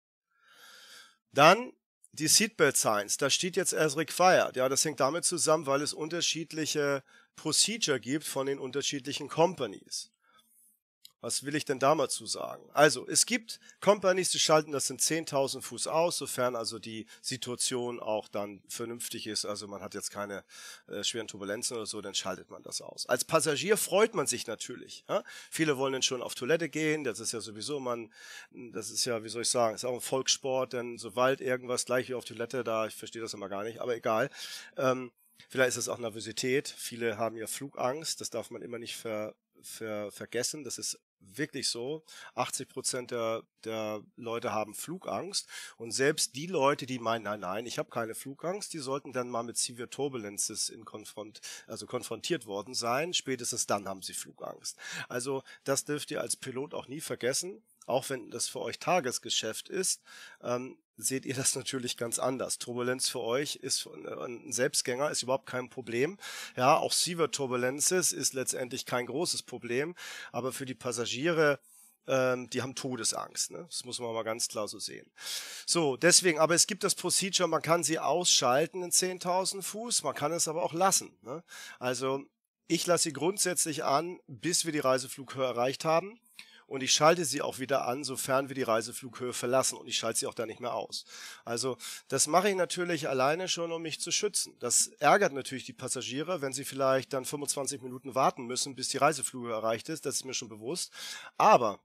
Dann die Seatbelt Signs. Da steht jetzt as required. Ja, das hängt damit zusammen, weil es unterschiedliche Procedure gibt von den unterschiedlichen Companies. Was will ich denn da mal zu sagen? Also, es gibt Companies, die schalten das in 10.000 Fuß aus, sofern also die Situation auch dann vernünftig ist. Also man hat jetzt keine äh, schweren Turbulenzen oder so, dann schaltet man das aus. Als Passagier freut man sich natürlich. Ja? Viele wollen dann schon auf Toilette gehen. Das ist ja sowieso man, das ist ja, wie soll ich sagen, ist auch ein Volkssport, denn sobald irgendwas gleich wie auf Toilette, da, ich verstehe das immer gar nicht, aber egal. Ähm, vielleicht ist es auch Nervosität. Viele haben ja Flugangst. Das darf man immer nicht ver ver vergessen. Das ist wirklich so. 80 Prozent der, der Leute haben Flugangst. Und selbst die Leute, die meinen, nein, nein, ich habe keine Flugangst, die sollten dann mal mit Severe Turbulences in konfront, also konfrontiert worden sein. Spätestens dann haben sie Flugangst. Also das dürft ihr als Pilot auch nie vergessen auch wenn das für euch Tagesgeschäft ist, ähm, seht ihr das natürlich ganz anders. Turbulenz für euch ist äh, ein Selbstgänger, ist überhaupt kein Problem. Ja, auch Siever Turbulences ist letztendlich kein großes Problem, aber für die Passagiere ähm, die haben Todesangst. Ne? Das muss man mal ganz klar so sehen. So, deswegen, aber es gibt das Procedure, man kann sie ausschalten in 10.000 Fuß, man kann es aber auch lassen. Ne? Also ich lasse sie grundsätzlich an, bis wir die Reiseflughöhe erreicht haben und ich schalte sie auch wieder an, sofern wir die Reiseflughöhe verlassen und ich schalte sie auch da nicht mehr aus. Also das mache ich natürlich alleine schon, um mich zu schützen. Das ärgert natürlich die Passagiere, wenn sie vielleicht dann 25 Minuten warten müssen, bis die Reiseflughöhe erreicht ist, das ist mir schon bewusst. Aber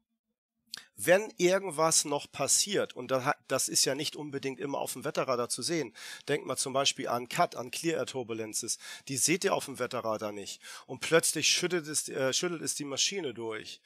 wenn irgendwas noch passiert, und das ist ja nicht unbedingt immer auf dem Wetterradar zu sehen, denkt mal zum Beispiel an Cut, an Clear Air Turbulences, die seht ihr auf dem Wetterradar nicht. Und plötzlich schüttelt es, äh, schüttelt es die Maschine durch.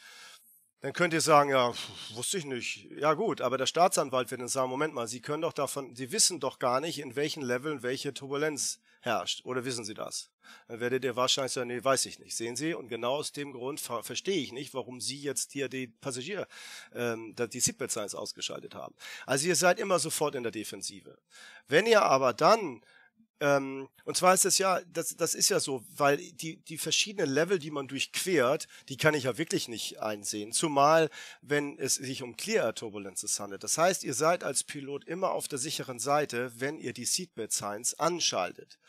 Dann könnt ihr sagen, ja, wusste ich nicht. Ja gut, aber der Staatsanwalt wird dann sagen, Moment mal, Sie können doch davon, Sie wissen doch gar nicht, in welchen Leveln welche Turbulenz herrscht. Oder wissen Sie das? Dann werdet ihr wahrscheinlich sagen, nee, weiß ich nicht. Sehen Sie? Und genau aus dem Grund ver verstehe ich nicht, warum Sie jetzt hier die Passagier, ähm, die Seatbelt Science ausgeschaltet haben. Also ihr seid immer sofort in der Defensive. Wenn ihr aber dann ähm, und zwar ist es ja, das, das ist ja so, weil die, die verschiedenen Level, die man durchquert, die kann ich ja wirklich nicht einsehen. Zumal, wenn es sich um Clear Air Turbulences handelt. Das heißt, ihr seid als Pilot immer auf der sicheren Seite, wenn ihr die Seatbed Signs anschaltet.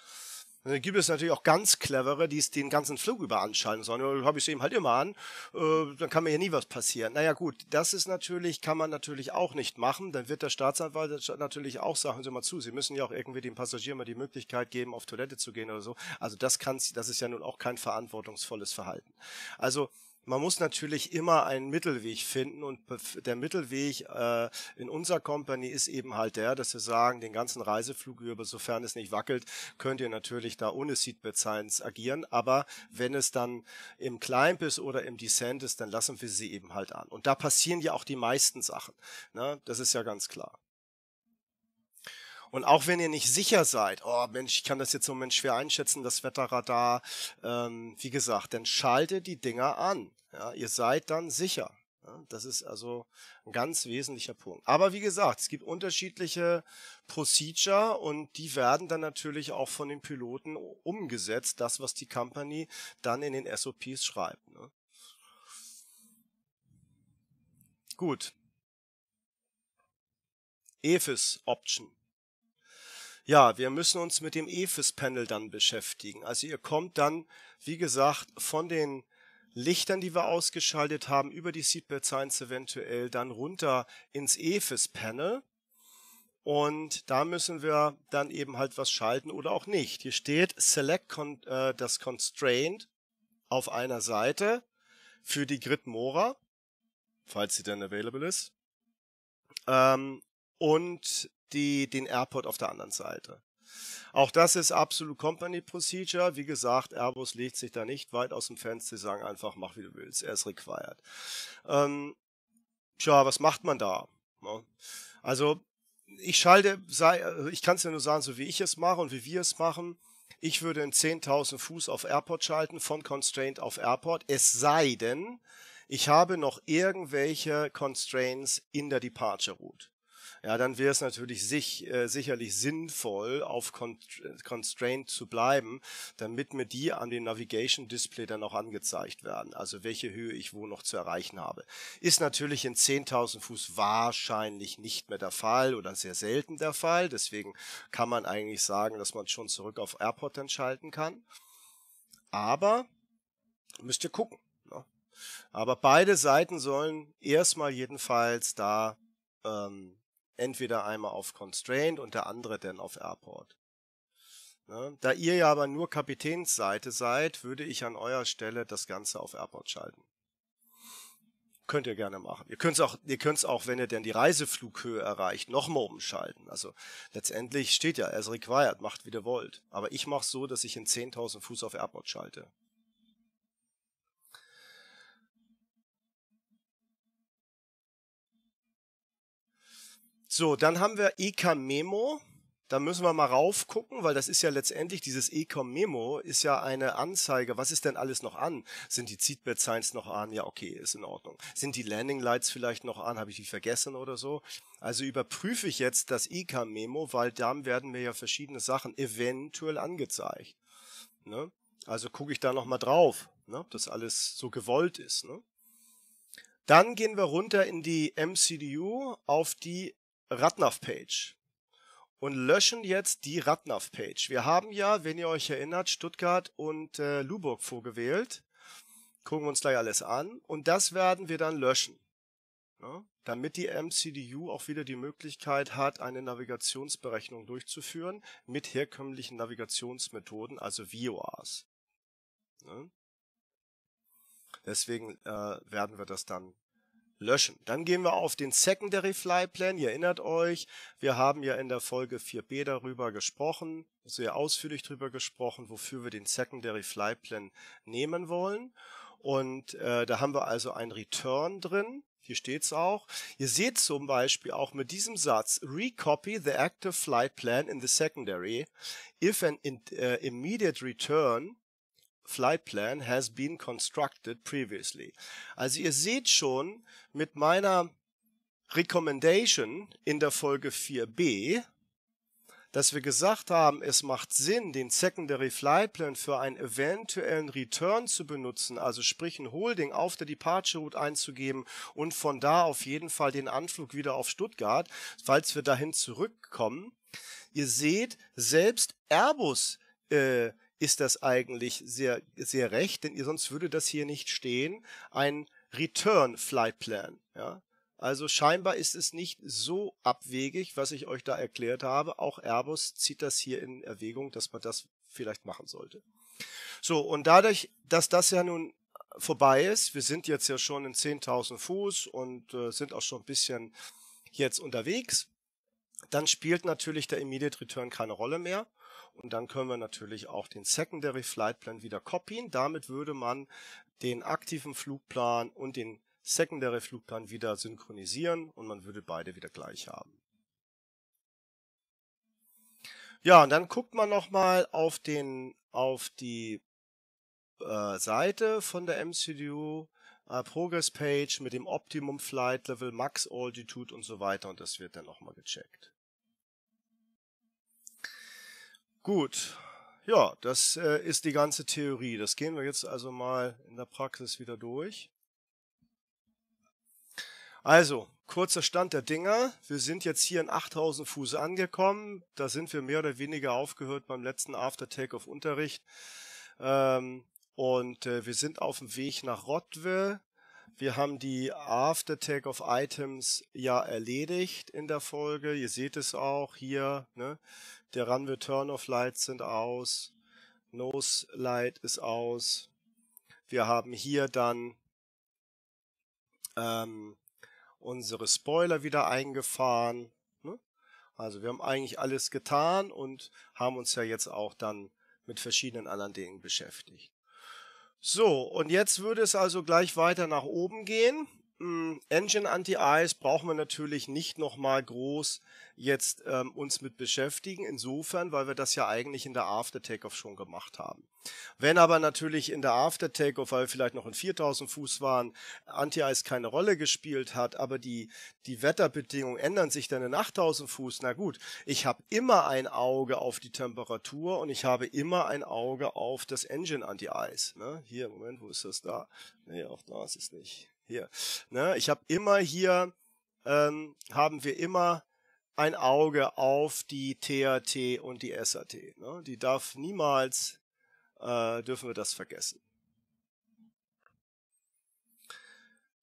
Und dann gibt es natürlich auch ganz clevere, die es den ganzen Flug über anschalten sollen. Habe ich es eben halt immer an, äh, dann kann mir hier nie was passieren. Naja gut, das ist natürlich, kann man natürlich auch nicht machen. Dann wird der Staatsanwalt natürlich auch sagen, Sie mal zu, Sie müssen ja auch irgendwie dem Passagier mal die Möglichkeit geben, auf Toilette zu gehen oder so. Also das kann, das ist ja nun auch kein verantwortungsvolles Verhalten. Also man muss natürlich immer einen Mittelweg finden und der Mittelweg äh, in unserer Company ist eben halt der, dass wir sagen, den ganzen Reiseflug über, sofern es nicht wackelt, könnt ihr natürlich da ohne Seatbelt Science agieren, aber wenn es dann im Climb ist oder im Descent ist, dann lassen wir sie eben halt an. Und da passieren ja auch die meisten Sachen. Ne? Das ist ja ganz klar. Und auch wenn ihr nicht sicher seid, oh Mensch, ich kann das jetzt im Mensch schwer einschätzen, das Wetterradar, ähm, wie gesagt, dann schaltet die Dinger an. Ja, ihr seid dann sicher. Ja, das ist also ein ganz wesentlicher Punkt. Aber wie gesagt, es gibt unterschiedliche Procedure und die werden dann natürlich auch von den Piloten umgesetzt, das, was die Company dann in den SOPs schreibt. Ne? Gut. EFIS Option. Ja, wir müssen uns mit dem EFIS Panel dann beschäftigen. Also ihr kommt dann, wie gesagt, von den Lichtern, die wir ausgeschaltet haben, über die Seatbelt Science eventuell dann runter ins EFIS-Panel. Und da müssen wir dann eben halt was schalten oder auch nicht. Hier steht Select con äh, das Constraint auf einer Seite für die Grid Mora, falls sie denn available ist, ähm, und die, den Airport auf der anderen Seite. Auch das ist absolut Company Procedure. Wie gesagt, Airbus legt sich da nicht weit aus dem Fenster. Sie sagen einfach, mach wie du willst. Er ist required. Ähm, tja, was macht man da? Also, ich schalte, ich kann es ja nur sagen, so wie ich es mache und wie wir es machen. Ich würde in 10.000 Fuß auf Airport schalten, von Constraint auf Airport. Es sei denn, ich habe noch irgendwelche Constraints in der Departure Route ja, dann wäre es natürlich sich, äh, sicherlich sinnvoll, auf Constraint zu bleiben, damit mir die an dem Navigation Display dann auch angezeigt werden. Also welche Höhe ich wo noch zu erreichen habe. Ist natürlich in 10.000 Fuß wahrscheinlich nicht mehr der Fall oder sehr selten der Fall. Deswegen kann man eigentlich sagen, dass man schon zurück auf Airport dann schalten kann. Aber müsst ihr gucken. Ne? Aber beide Seiten sollen erstmal jedenfalls da ähm, Entweder einmal auf Constraint und der andere dann auf Airport. Ne? Da ihr ja aber nur Kapitänsseite seid, würde ich an eurer Stelle das Ganze auf Airport schalten. Könnt ihr gerne machen. Ihr könnt es auch, auch, wenn ihr denn die Reiseflughöhe erreicht, nochmal umschalten. Also letztendlich steht ja, as required, macht wie ihr wollt. Aber ich mache so, dass ich in 10.000 Fuß auf Airport schalte. So, dann haben wir ECAM Memo. Da müssen wir mal raufgucken, weil das ist ja letztendlich dieses Ecom Memo ist ja eine Anzeige. Was ist denn alles noch an? Sind die Seatbelt Signs noch an? Ja, okay, ist in Ordnung. Sind die Landing Lights vielleicht noch an? Habe ich die vergessen oder so? Also überprüfe ich jetzt das Ecom Memo, weil dann werden mir ja verschiedene Sachen eventuell angezeigt. Ne? Also gucke ich da nochmal drauf, ne? ob das alles so gewollt ist. Ne? Dann gehen wir runter in die MCDU auf die Radnav-Page und löschen jetzt die Radnav-Page. Wir haben ja, wenn ihr euch erinnert, Stuttgart und äh, Luburg vorgewählt. Gucken wir uns gleich alles an und das werden wir dann löschen. Ja, damit die MCDU auch wieder die Möglichkeit hat, eine Navigationsberechnung durchzuführen mit herkömmlichen Navigationsmethoden, also VORs. Ja. Deswegen äh, werden wir das dann löschen. Dann gehen wir auf den Secondary Fly Plan. Ihr erinnert euch, wir haben ja in der Folge 4b darüber gesprochen, sehr ausführlich darüber gesprochen, wofür wir den Secondary Fly Plan nehmen wollen. Und äh, da haben wir also ein Return drin. Hier steht's auch. Ihr seht zum Beispiel auch mit diesem Satz, recopy the active flight plan in the secondary if an in, uh, immediate return flight plan has been constructed previously. Also ihr seht schon mit meiner Recommendation in der Folge 4b, dass wir gesagt haben, es macht Sinn, den Secondary Flight Plan für einen eventuellen Return zu benutzen, also sprich ein Holding auf der Departure Route einzugeben und von da auf jeden Fall den Anflug wieder auf Stuttgart, falls wir dahin zurückkommen. Ihr seht, selbst Airbus äh, ist das eigentlich sehr, sehr recht, denn sonst würde das hier nicht stehen. Ein Return Flight Plan. Ja? Also scheinbar ist es nicht so abwegig, was ich euch da erklärt habe. Auch Airbus zieht das hier in Erwägung, dass man das vielleicht machen sollte. So, und dadurch, dass das ja nun vorbei ist, wir sind jetzt ja schon in 10.000 Fuß und äh, sind auch schon ein bisschen jetzt unterwegs, dann spielt natürlich der Immediate Return keine Rolle mehr. Und dann können wir natürlich auch den Secondary Flight Plan wieder kopieren. Damit würde man den aktiven Flugplan und den Secondary Flugplan wieder synchronisieren und man würde beide wieder gleich haben. Ja, und dann guckt man nochmal auf auf die äh, Seite von der MCDU, äh, Progress Page mit dem Optimum Flight Level, Max Altitude und so weiter und das wird dann nochmal gecheckt. Gut, ja, das äh, ist die ganze Theorie. Das gehen wir jetzt also mal in der Praxis wieder durch. Also, kurzer Stand der Dinger. Wir sind jetzt hier in 8000 Fuß angekommen. Da sind wir mehr oder weniger aufgehört beim letzten After-Take-Off-Unterricht. Ähm, und äh, wir sind auf dem Weg nach Rottwe. Wir haben die After Take off Items ja erledigt in der Folge. Ihr seht es auch hier. Ne? der Run Turn of Lights sind aus, Nose Light ist aus. Wir haben hier dann ähm, unsere Spoiler wieder eingefahren. Ne? Also wir haben eigentlich alles getan und haben uns ja jetzt auch dann mit verschiedenen anderen Dingen beschäftigt. So, und jetzt würde es also gleich weiter nach oben gehen. Hm, Engine Anti-Eyes brauchen wir natürlich nicht nochmal groß jetzt ähm, uns mit beschäftigen, insofern, weil wir das ja eigentlich in der After Takeoff schon gemacht haben. Wenn aber natürlich in der After Takeoff, weil wir vielleicht noch in 4000 Fuß waren, Anti-Eis keine Rolle gespielt hat, aber die, die Wetterbedingungen ändern sich dann in 8000 Fuß, na gut, ich habe immer ein Auge auf die Temperatur und ich habe immer ein Auge auf das Engine Anti-Eis. Ne? Hier, Moment, wo ist das da? Nee, auch da ist es nicht hier. Ne? Ich habe immer hier, ähm, haben wir immer ein Auge auf die TAT und die SAT. Ne? Die darf niemals, äh, dürfen wir das vergessen.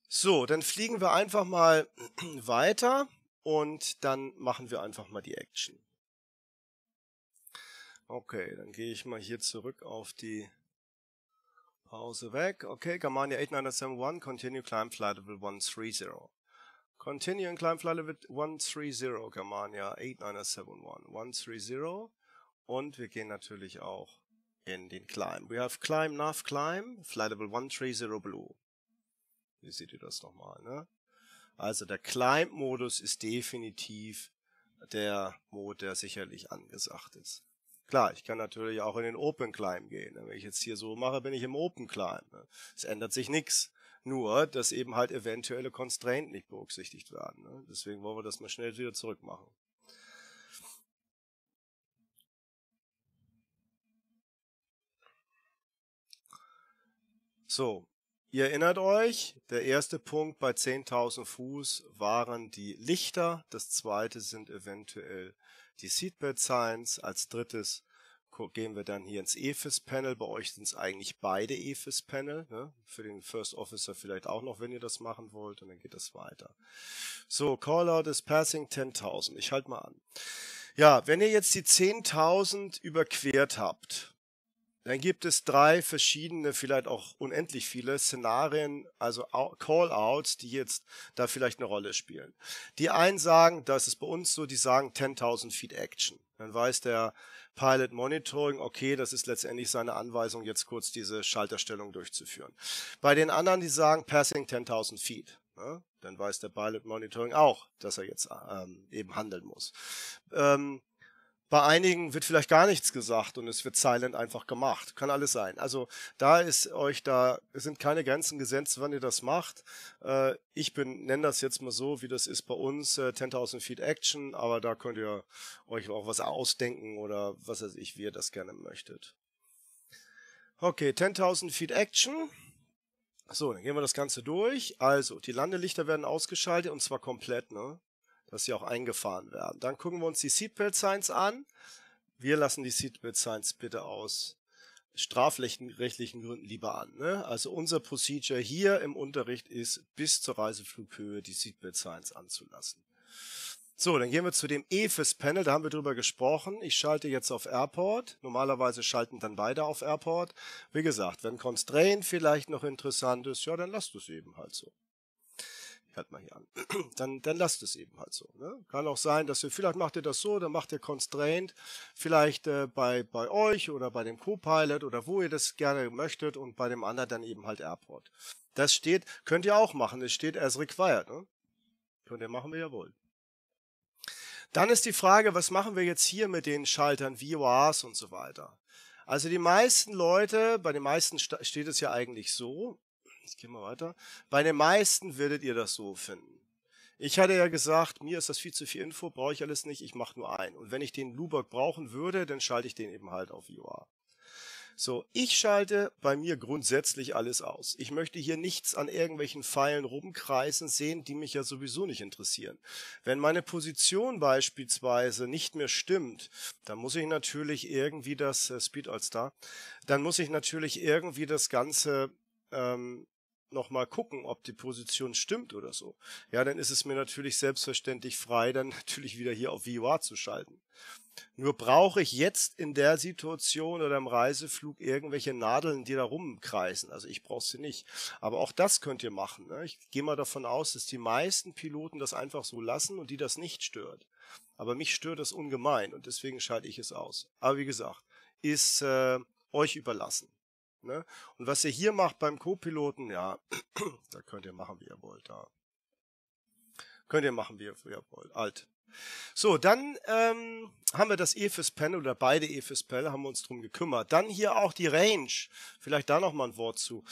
So, dann fliegen wir einfach mal weiter und dann machen wir einfach mal die Action. Okay, dann gehe ich mal hier zurück auf die Pause weg. Okay, command 8971, continue climb flight level 130. Continue and climb flight level 130, Germania 8971, 130. Und wir gehen natürlich auch in den Climb. We have climb, nav, climb, flight level 130 blue. Hier seht ihr das nochmal, ne? Also der Climb-Modus ist definitiv der Mode, der sicherlich angesagt ist. Klar, ich kann natürlich auch in den Open Climb gehen. Ne? Wenn ich jetzt hier so mache, bin ich im Open Climb. Ne? Es ändert sich nichts. Nur, dass eben halt eventuelle Constraint nicht berücksichtigt werden. Ne? Deswegen wollen wir das mal schnell wieder zurückmachen. So, ihr erinnert euch, der erste Punkt bei 10.000 Fuß waren die Lichter, das zweite sind eventuell die Seedbed Science. Als drittes gehen wir dann hier ins EFIS Panel. Bei euch sind es eigentlich beide EFIS Panel. Ne? Für den First Officer vielleicht auch noch, wenn ihr das machen wollt. Und dann geht das weiter. So, Callout is Passing 10.000. Ich halte mal an. Ja, wenn ihr jetzt die 10.000 überquert habt, dann gibt es drei verschiedene, vielleicht auch unendlich viele Szenarien, also Call-outs, die jetzt da vielleicht eine Rolle spielen. Die einen sagen, das ist bei uns so, die sagen 10.000 Feet Action. Dann weiß der Pilot Monitoring, okay, das ist letztendlich seine Anweisung, jetzt kurz diese Schalterstellung durchzuführen. Bei den anderen, die sagen Passing 10.000 Feet. Ne? Dann weiß der Pilot Monitoring auch, dass er jetzt ähm, eben handeln muss. Ähm, bei einigen wird vielleicht gar nichts gesagt und es wird silent einfach gemacht. Kann alles sein. Also da ist euch da, es sind keine Grenzen gesetzt, wann ihr das macht. Äh, ich bin, nenne das jetzt mal so, wie das ist bei uns, äh, 10.000 Feet Action, aber da könnt ihr euch auch was ausdenken oder was weiß ich, wie ihr das gerne möchtet. Okay, 10.000 Feet Action. So, dann gehen wir das Ganze durch. Also, die Landelichter werden ausgeschaltet und zwar komplett, ne? dass sie auch eingefahren werden. Dann gucken wir uns die Seatbelt Signs an. Wir lassen die Seatbelt Signs bitte aus strafrechtlichen Gründen lieber an. Ne? Also unser Procedure hier im Unterricht ist, bis zur Reiseflughöhe die Seatbelt Signs anzulassen. So, dann gehen wir zu dem EFIS-Panel, da haben wir drüber gesprochen. Ich schalte jetzt auf Airport. Normalerweise schalten dann beide auf Airport. Wie gesagt, wenn Constraint vielleicht noch interessant ist, ja, dann lasst es eben halt so hört mal hier an. Dann, dann lasst es eben halt so. Ne? Kann auch sein, dass ihr, vielleicht macht ihr das so, dann macht ihr Constraint, vielleicht äh, bei, bei euch oder bei dem Copilot oder wo ihr das gerne möchtet und bei dem anderen dann eben halt Airport. Das steht, könnt ihr auch machen, es steht as required. Ne? Könnt ihr machen, wie ihr wollt. Dann ist die Frage, was machen wir jetzt hier mit den Schaltern, VORs und so weiter. Also die meisten Leute, bei den meisten steht es ja eigentlich so, ich gehe mal weiter. Bei den meisten werdet ihr das so finden. Ich hatte ja gesagt, mir ist das viel zu viel Info, brauche ich alles nicht, ich mache nur einen. Und wenn ich den Luberg brauchen würde, dann schalte ich den eben halt auf UA. So, ich schalte bei mir grundsätzlich alles aus. Ich möchte hier nichts an irgendwelchen Pfeilen rumkreisen sehen, die mich ja sowieso nicht interessieren. Wenn meine Position beispielsweise nicht mehr stimmt, dann muss ich natürlich irgendwie das äh, Speed All Star, dann muss ich natürlich irgendwie das Ganze ähm, nochmal gucken, ob die Position stimmt oder so, ja, dann ist es mir natürlich selbstverständlich frei, dann natürlich wieder hier auf VOR zu schalten. Nur brauche ich jetzt in der Situation oder im Reiseflug irgendwelche Nadeln, die da rumkreisen. Also ich brauche sie nicht. Aber auch das könnt ihr machen. Ne? Ich gehe mal davon aus, dass die meisten Piloten das einfach so lassen und die das nicht stört. Aber mich stört das ungemein und deswegen schalte ich es aus. Aber wie gesagt, ist äh, euch überlassen. Ne? Und was ihr hier macht beim Co-Piloten, ja, da könnt ihr machen, wie ihr wollt. Da. Könnt ihr machen, wie ihr, wollt. Alt. So, dann ähm, haben wir das E panel oder beide E panel haben wir uns drum gekümmert. Dann hier auch die Range. Vielleicht da nochmal ein Wort zu.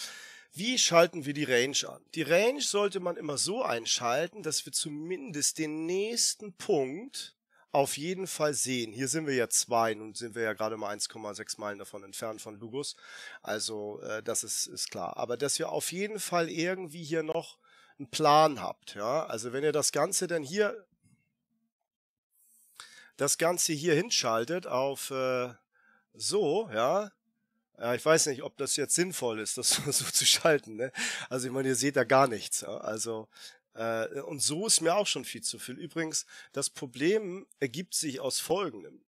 Wie schalten wir die Range an? Die Range sollte man immer so einschalten, dass wir zumindest den nächsten Punkt auf jeden Fall sehen. Hier sind wir ja zwei, nun sind wir ja gerade mal 1,6 Meilen davon entfernt von Lugos. Also äh, das ist, ist klar. Aber dass ihr auf jeden Fall irgendwie hier noch einen Plan habt. Ja? Also wenn ihr das Ganze denn hier, das Ganze hier hinschaltet auf äh, so, ja, ja, ich weiß nicht, ob das jetzt sinnvoll ist, das so zu schalten. Ne? Also ich meine, ihr seht da gar nichts. Also äh, und so ist mir auch schon viel zu viel. Übrigens, das Problem ergibt sich aus Folgendem.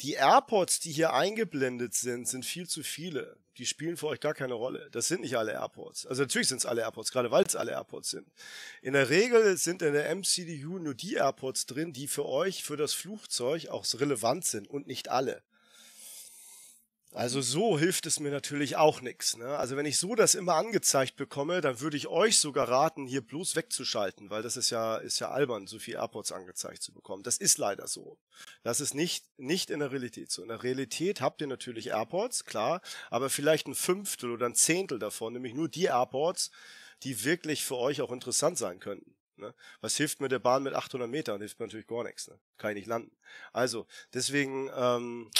Die Airports, die hier eingeblendet sind, sind viel zu viele. Die spielen für euch gar keine Rolle. Das sind nicht alle Airports. Also natürlich sind es alle Airports, gerade weil es alle Airports sind. In der Regel sind in der MCDU nur die Airports drin, die für euch, für das Flugzeug auch relevant sind und nicht alle. Also so hilft es mir natürlich auch nichts. Ne? Also wenn ich so das immer angezeigt bekomme, dann würde ich euch sogar raten, hier bloß wegzuschalten, weil das ist ja, ist ja albern, so viel AirPods angezeigt zu bekommen. Das ist leider so. Das ist nicht, nicht in der Realität so. In der Realität habt ihr natürlich AirPods, klar, aber vielleicht ein Fünftel oder ein Zehntel davon, nämlich nur die AirPods, die wirklich für euch auch interessant sein könnten. Ne? Was hilft mir der Bahn mit 800 Metern? Hilft mir natürlich gar nichts. Ne? Kann ich nicht landen. Also, deswegen... Ähm,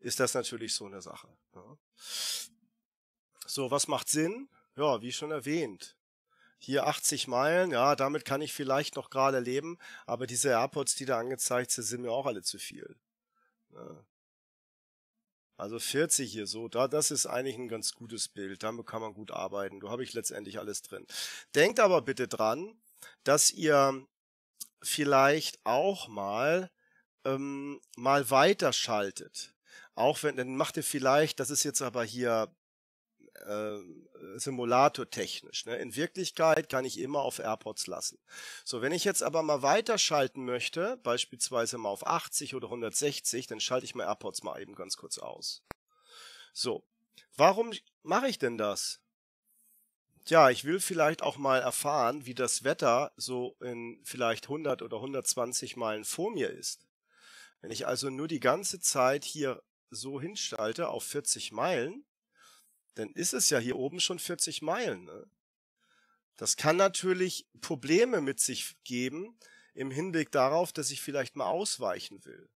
ist das natürlich so eine Sache. Ja. Ne? So, was macht Sinn? Ja, wie schon erwähnt. Hier 80 Meilen, ja, damit kann ich vielleicht noch gerade leben, aber diese AirPods, die da angezeigt sind, sind mir auch alle zu viel. Ja. Ne? Also 40 hier so, da, das ist eigentlich ein ganz gutes Bild. Damit kann man gut arbeiten. Da habe ich letztendlich alles drin. Denkt aber bitte dran, dass ihr vielleicht auch mal ähm, mal weiterschaltet. Auch wenn, dann macht ihr vielleicht, das ist jetzt aber hier äh, simulatortechnisch. Ne? In Wirklichkeit kann ich immer auf AirPods lassen. So, wenn ich jetzt aber mal weiterschalten möchte, beispielsweise mal auf 80 oder 160, dann schalte ich mal AirPods mal eben ganz kurz aus. So, warum mache ich denn das? Ja, ich will vielleicht auch mal erfahren, wie das Wetter so in vielleicht 100 oder 120 Meilen vor mir ist. Wenn ich also nur die ganze Zeit hier so hinstalte auf 40 Meilen, dann ist es ja hier oben schon 40 Meilen. Ne? Das kann natürlich Probleme mit sich geben im Hinblick darauf, dass ich vielleicht mal ausweichen will.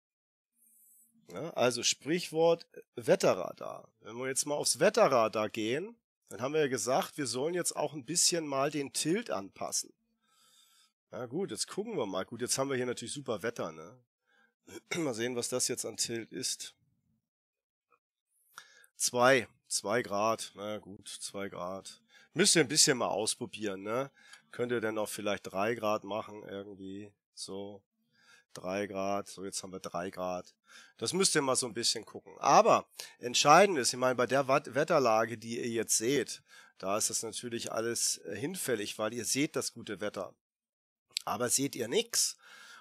Ja, also Sprichwort äh, Wetterradar. Wenn wir jetzt mal aufs Wetterradar gehen, dann haben wir ja gesagt, wir sollen jetzt auch ein bisschen mal den Tilt anpassen. Na gut, jetzt gucken wir mal. Gut, jetzt haben wir hier natürlich super Wetter, ne? mal sehen, was das jetzt an Tilt ist. Zwei, zwei Grad, na gut, zwei Grad. Müsst ihr ein bisschen mal ausprobieren, ne? Könnt ihr denn auch vielleicht drei Grad machen, irgendwie, so. drei Grad, so jetzt haben wir drei Grad. Das müsst ihr mal so ein bisschen gucken. Aber entscheidend ist, ich meine, bei der Wetterlage, die ihr jetzt seht, da ist das natürlich alles äh, hinfällig, weil ihr seht das gute Wetter. Aber seht ihr nichts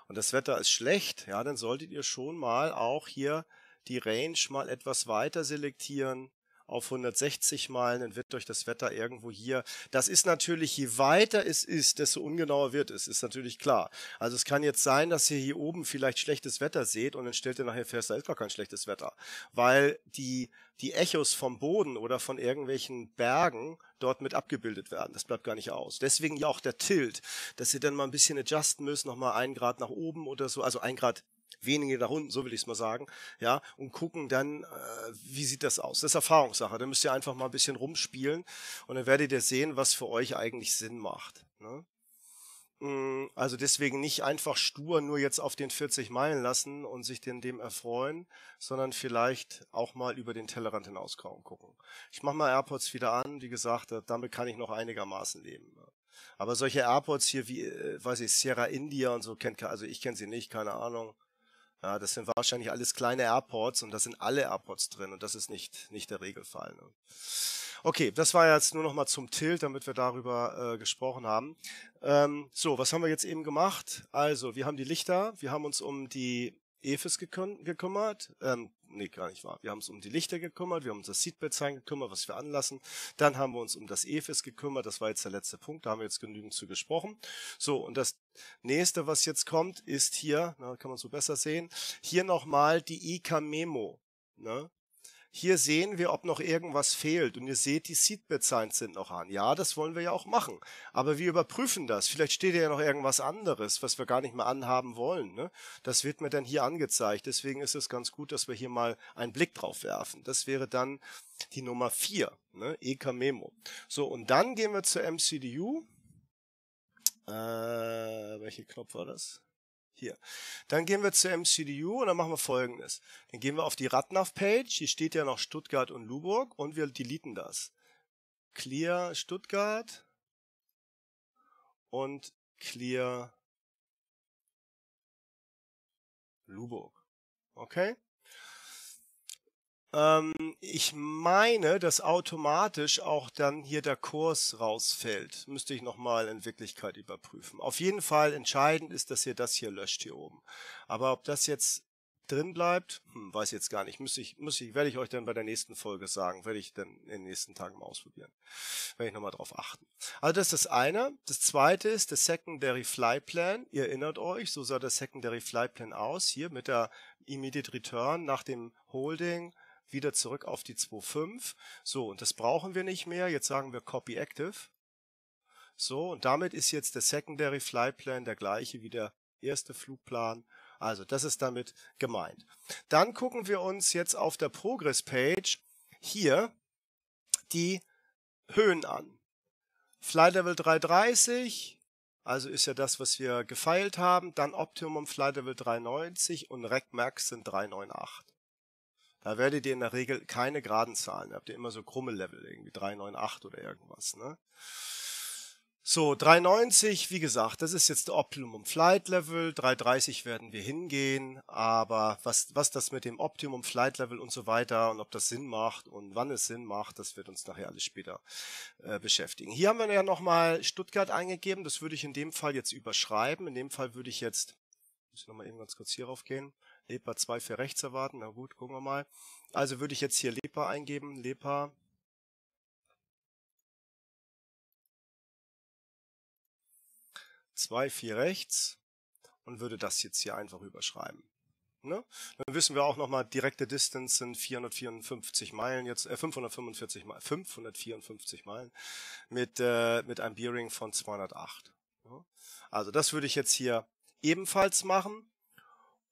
und das Wetter ist schlecht, ja, dann solltet ihr schon mal auch hier die Range mal etwas weiter selektieren auf 160 Meilen, dann wird durch das Wetter irgendwo hier. Das ist natürlich, je weiter es ist, desto ungenauer wird es, ist natürlich klar. Also es kann jetzt sein, dass ihr hier oben vielleicht schlechtes Wetter seht und dann stellt ihr nachher fest, da ist gar kein schlechtes Wetter. Weil die, die Echos vom Boden oder von irgendwelchen Bergen dort mit abgebildet werden. Das bleibt gar nicht aus. Deswegen ja auch der Tilt, dass ihr dann mal ein bisschen adjusten müsst, nochmal ein Grad nach oben oder so, also ein Grad wenige da unten, so will ich es mal sagen, ja, und gucken dann, äh, wie sieht das aus. Das ist Erfahrungssache. Da müsst ihr einfach mal ein bisschen rumspielen und dann werdet ihr sehen, was für euch eigentlich Sinn macht. Ne? Mm, also deswegen nicht einfach stur nur jetzt auf den 40 Meilen lassen und sich den dem erfreuen, sondern vielleicht auch mal über den Tellerrand hinaus gucken. Ich mache mal AirPods wieder an, wie gesagt, damit kann ich noch einigermaßen leben. Ne? Aber solche AirPods hier wie, äh, weiß ich, Sierra India und so kennt also ich kenne sie nicht, keine Ahnung. Ja, das sind wahrscheinlich alles kleine Airports und da sind alle Airports drin und das ist nicht, nicht der Regelfall. Ne? Okay, das war jetzt nur noch mal zum Tilt, damit wir darüber äh, gesprochen haben. Ähm, so, was haben wir jetzt eben gemacht? Also, wir haben die Lichter, wir haben uns um die EFIS gekümmert, ähm, nee, gar nicht wahr. Wir haben uns um die Lichter gekümmert, wir haben uns das Seatbelt sein gekümmert, was wir anlassen. Dann haben wir uns um das EFIS gekümmert, das war jetzt der letzte Punkt, da haben wir jetzt genügend zu gesprochen. So, und das nächste, was jetzt kommt, ist hier, na, kann man so besser sehen, hier nochmal die ICA Memo. Ne? Hier sehen wir, ob noch irgendwas fehlt. Und ihr seht, die Seed-Bezahlen sind noch an. Ja, das wollen wir ja auch machen. Aber wir überprüfen das. Vielleicht steht ja noch irgendwas anderes, was wir gar nicht mehr anhaben wollen. Ne? Das wird mir dann hier angezeigt. Deswegen ist es ganz gut, dass wir hier mal einen Blick drauf werfen. Das wäre dann die Nummer 4, ne? EK Memo. So, und dann gehen wir zur MCDU. Äh, welche Knopf war das? Hier. Dann gehen wir zur MCDU und dann machen wir folgendes. Dann gehen wir auf die Radnav-Page. Hier steht ja noch Stuttgart und Luburg und wir deleten das. Clear Stuttgart und Clear Luburg. Okay? Ähm, ich meine, dass automatisch auch dann hier der Kurs rausfällt. Müsste ich nochmal in Wirklichkeit überprüfen. Auf jeden Fall entscheidend ist, dass ihr das hier löscht hier oben. Aber ob das jetzt drin bleibt, hm, weiß ich jetzt gar nicht. Muss ich, muss ich, werde ich euch dann bei der nächsten Folge sagen. Werde ich dann in den nächsten Tagen mal ausprobieren. Werde ich nochmal drauf achten. Also das ist das eine. Das zweite ist der Secondary Fly Plan. Ihr erinnert euch, so sah der Secondary Fly Plan aus. Hier mit der Immediate Return nach dem Holding wieder zurück auf die 2.5. So, und das brauchen wir nicht mehr. Jetzt sagen wir Copy Active. So, und damit ist jetzt der Secondary Flight Plan der gleiche wie der erste Flugplan. Also, das ist damit gemeint. Dann gucken wir uns jetzt auf der Progress Page hier die Höhen an. Flight Level 330, also ist ja das, was wir gefeilt haben, dann Optimum Flight Level 390 und Rec Max sind 398 da werdet ihr in der Regel keine geraden Zahlen. Da habt ihr immer so krumme Level, irgendwie 398 oder irgendwas. Ne? So, 390, wie gesagt, das ist jetzt der Optimum Flight Level. 330 werden wir hingehen, aber was, was das mit dem Optimum Flight Level und so weiter und ob das Sinn macht und wann es Sinn macht, das wird uns nachher alles später äh, beschäftigen. Hier haben wir ja nochmal Stuttgart eingegeben. Das würde ich in dem Fall jetzt überschreiben. In dem Fall würde ich jetzt, muss ich nochmal eben ganz kurz hier rauf gehen. Lepa 2 für rechts erwarten. Na gut, gucken wir mal. Also würde ich jetzt hier Lepa eingeben. Lepa. Zwei, vier rechts und würde das jetzt hier einfach überschreiben. Ne? Dann wissen wir auch nochmal, direkte Distance sind 454 Meilen, jetzt äh, 545 Meilen, 554 Meilen mit, äh, mit einem Bearing von 208. Also das würde ich jetzt hier ebenfalls machen.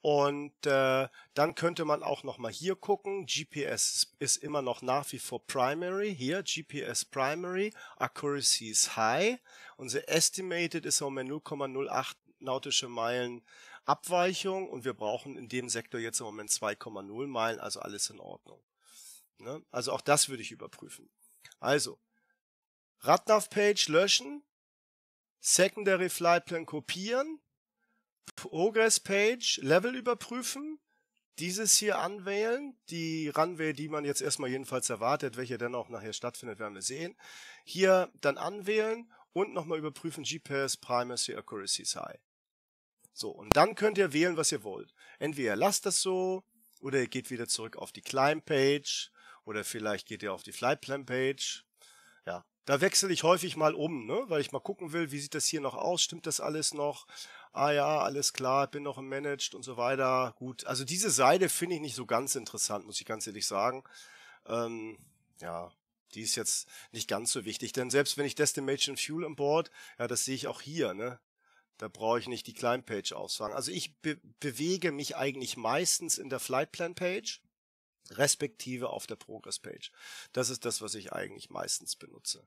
Und äh, dann könnte man auch nochmal hier gucken. GPS ist immer noch nach wie vor Primary. Hier GPS Primary. Accuracy is high. Unser Estimated ist im Moment 0,08 nautische Meilen Abweichung. Und wir brauchen in dem Sektor jetzt im Moment 2,0 Meilen. Also alles in Ordnung. Ne? Also auch das würde ich überprüfen. Also, Radnav-Page löschen. Secondary Flight Plan kopieren Progress Page, Level überprüfen, dieses hier anwählen, die Runway, die man jetzt erstmal jedenfalls erwartet, welche dann auch nachher stattfindet, werden wir sehen. Hier dann anwählen und nochmal überprüfen GPS Primacy Accuracy High. So, und dann könnt ihr wählen, was ihr wollt. Entweder lasst das so, oder ihr geht wieder zurück auf die Climb Page, oder vielleicht geht ihr auf die Flight Plan Page, da wechsle ich häufig mal um, ne? weil ich mal gucken will, wie sieht das hier noch aus, stimmt das alles noch? Ah ja, alles klar, bin noch im Managed und so weiter. Gut, also diese Seite finde ich nicht so ganz interessant, muss ich ganz ehrlich sagen. Ähm, ja, die ist jetzt nicht ganz so wichtig, denn selbst wenn ich Destination Fuel import, ja, das sehe ich auch hier, ne? Da brauche ich nicht die Climb Page aussagen. Also ich be bewege mich eigentlich meistens in der Flight Plan Page respektive auf der Progress Page. Das ist das, was ich eigentlich meistens benutze.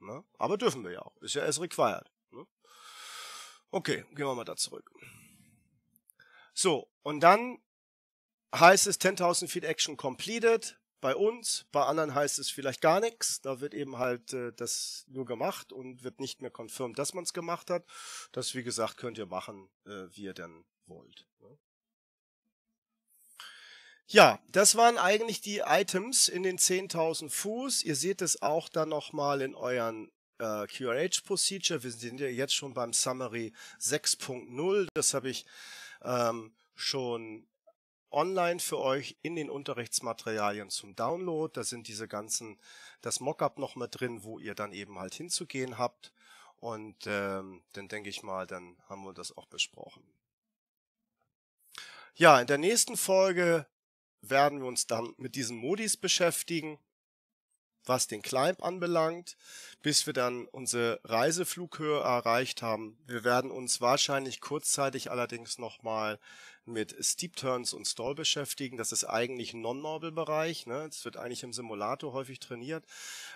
Ne? Aber dürfen wir ja auch. Ist ja as required. Ne? Okay, gehen wir mal da zurück. So, und dann heißt es 10.000 Feet Action completed. Bei uns, bei anderen heißt es vielleicht gar nichts. Da wird eben halt äh, das nur gemacht und wird nicht mehr confirmed, dass man es gemacht hat. Das, wie gesagt, könnt ihr machen, äh, wie ihr denn wollt. Ne? Ja, das waren eigentlich die Items in den 10.000 Fuß. Ihr seht es auch dann nochmal in euren äh, QRH Procedure. Wir sind ja jetzt schon beim Summary 6.0. Das habe ich ähm, schon online für euch in den Unterrichtsmaterialien zum Download. Da sind diese ganzen, das Mockup nochmal drin, wo ihr dann eben halt hinzugehen habt. Und ähm, dann denke ich mal, dann haben wir das auch besprochen. Ja, in der nächsten Folge werden wir uns dann mit diesen Modis beschäftigen, was den Climb anbelangt, bis wir dann unsere Reiseflughöhe erreicht haben. Wir werden uns wahrscheinlich kurzzeitig allerdings nochmal mit Steep Turns und Stall beschäftigen. Das ist eigentlich ein Non-Normal-Bereich. Ne? Das wird eigentlich im Simulator häufig trainiert.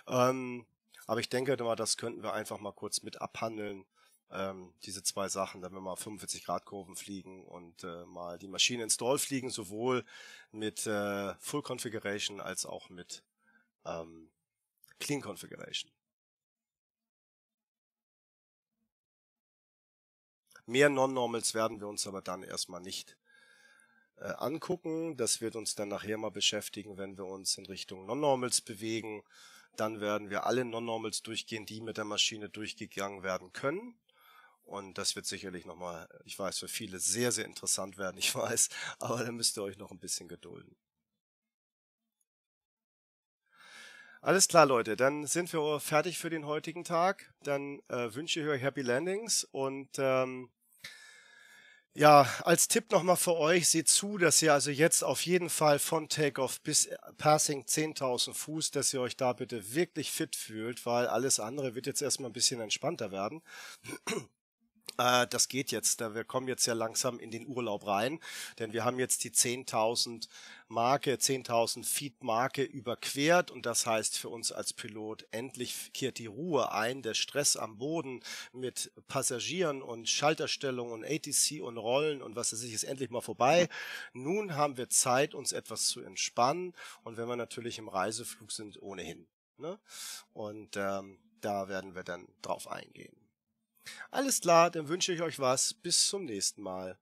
Ähm, aber ich denke mal, das könnten wir einfach mal kurz mit abhandeln ähm, diese zwei Sachen, wenn wir mal 45 Grad Kurven fliegen und äh, mal die Maschine ins Stall fliegen, sowohl mit äh, Full Configuration als auch mit ähm, Clean Configuration. Mehr Non-Normals werden wir uns aber dann erstmal nicht äh, angucken. Das wird uns dann nachher mal beschäftigen, wenn wir uns in Richtung Non-Normals bewegen. Dann werden wir alle Non-Normals durchgehen, die mit der Maschine durchgegangen werden können. Und das wird sicherlich nochmal, ich weiß, für viele sehr, sehr interessant werden, ich weiß, aber da müsst ihr euch noch ein bisschen gedulden. Alles klar, Leute, dann sind wir fertig für den heutigen Tag. Dann äh, wünsche ich euch Happy Landings und ähm, ja, als Tipp nochmal für euch, seht zu, dass ihr also jetzt auf jeden Fall von Takeoff bis äh, Passing 10.000 Fuß, dass ihr euch da bitte wirklich fit fühlt, weil alles andere wird jetzt erstmal ein bisschen entspannter werden äh, das geht jetzt. Wir kommen jetzt ja langsam in den Urlaub rein, denn wir haben jetzt die 10.000 Marke, 10.000 Feed Marke überquert und das heißt für uns als Pilot endlich kehrt die Ruhe ein. Der Stress am Boden mit Passagieren und Schalterstellung und ATC und Rollen und was weiß ich ist endlich mal vorbei. Nun haben wir Zeit, uns etwas zu entspannen und wenn wir natürlich im Reiseflug sind, ohnehin. Ne? Und ähm, da werden wir dann drauf eingehen. Alles klar, dann wünsche ich euch was. Bis zum nächsten Mal.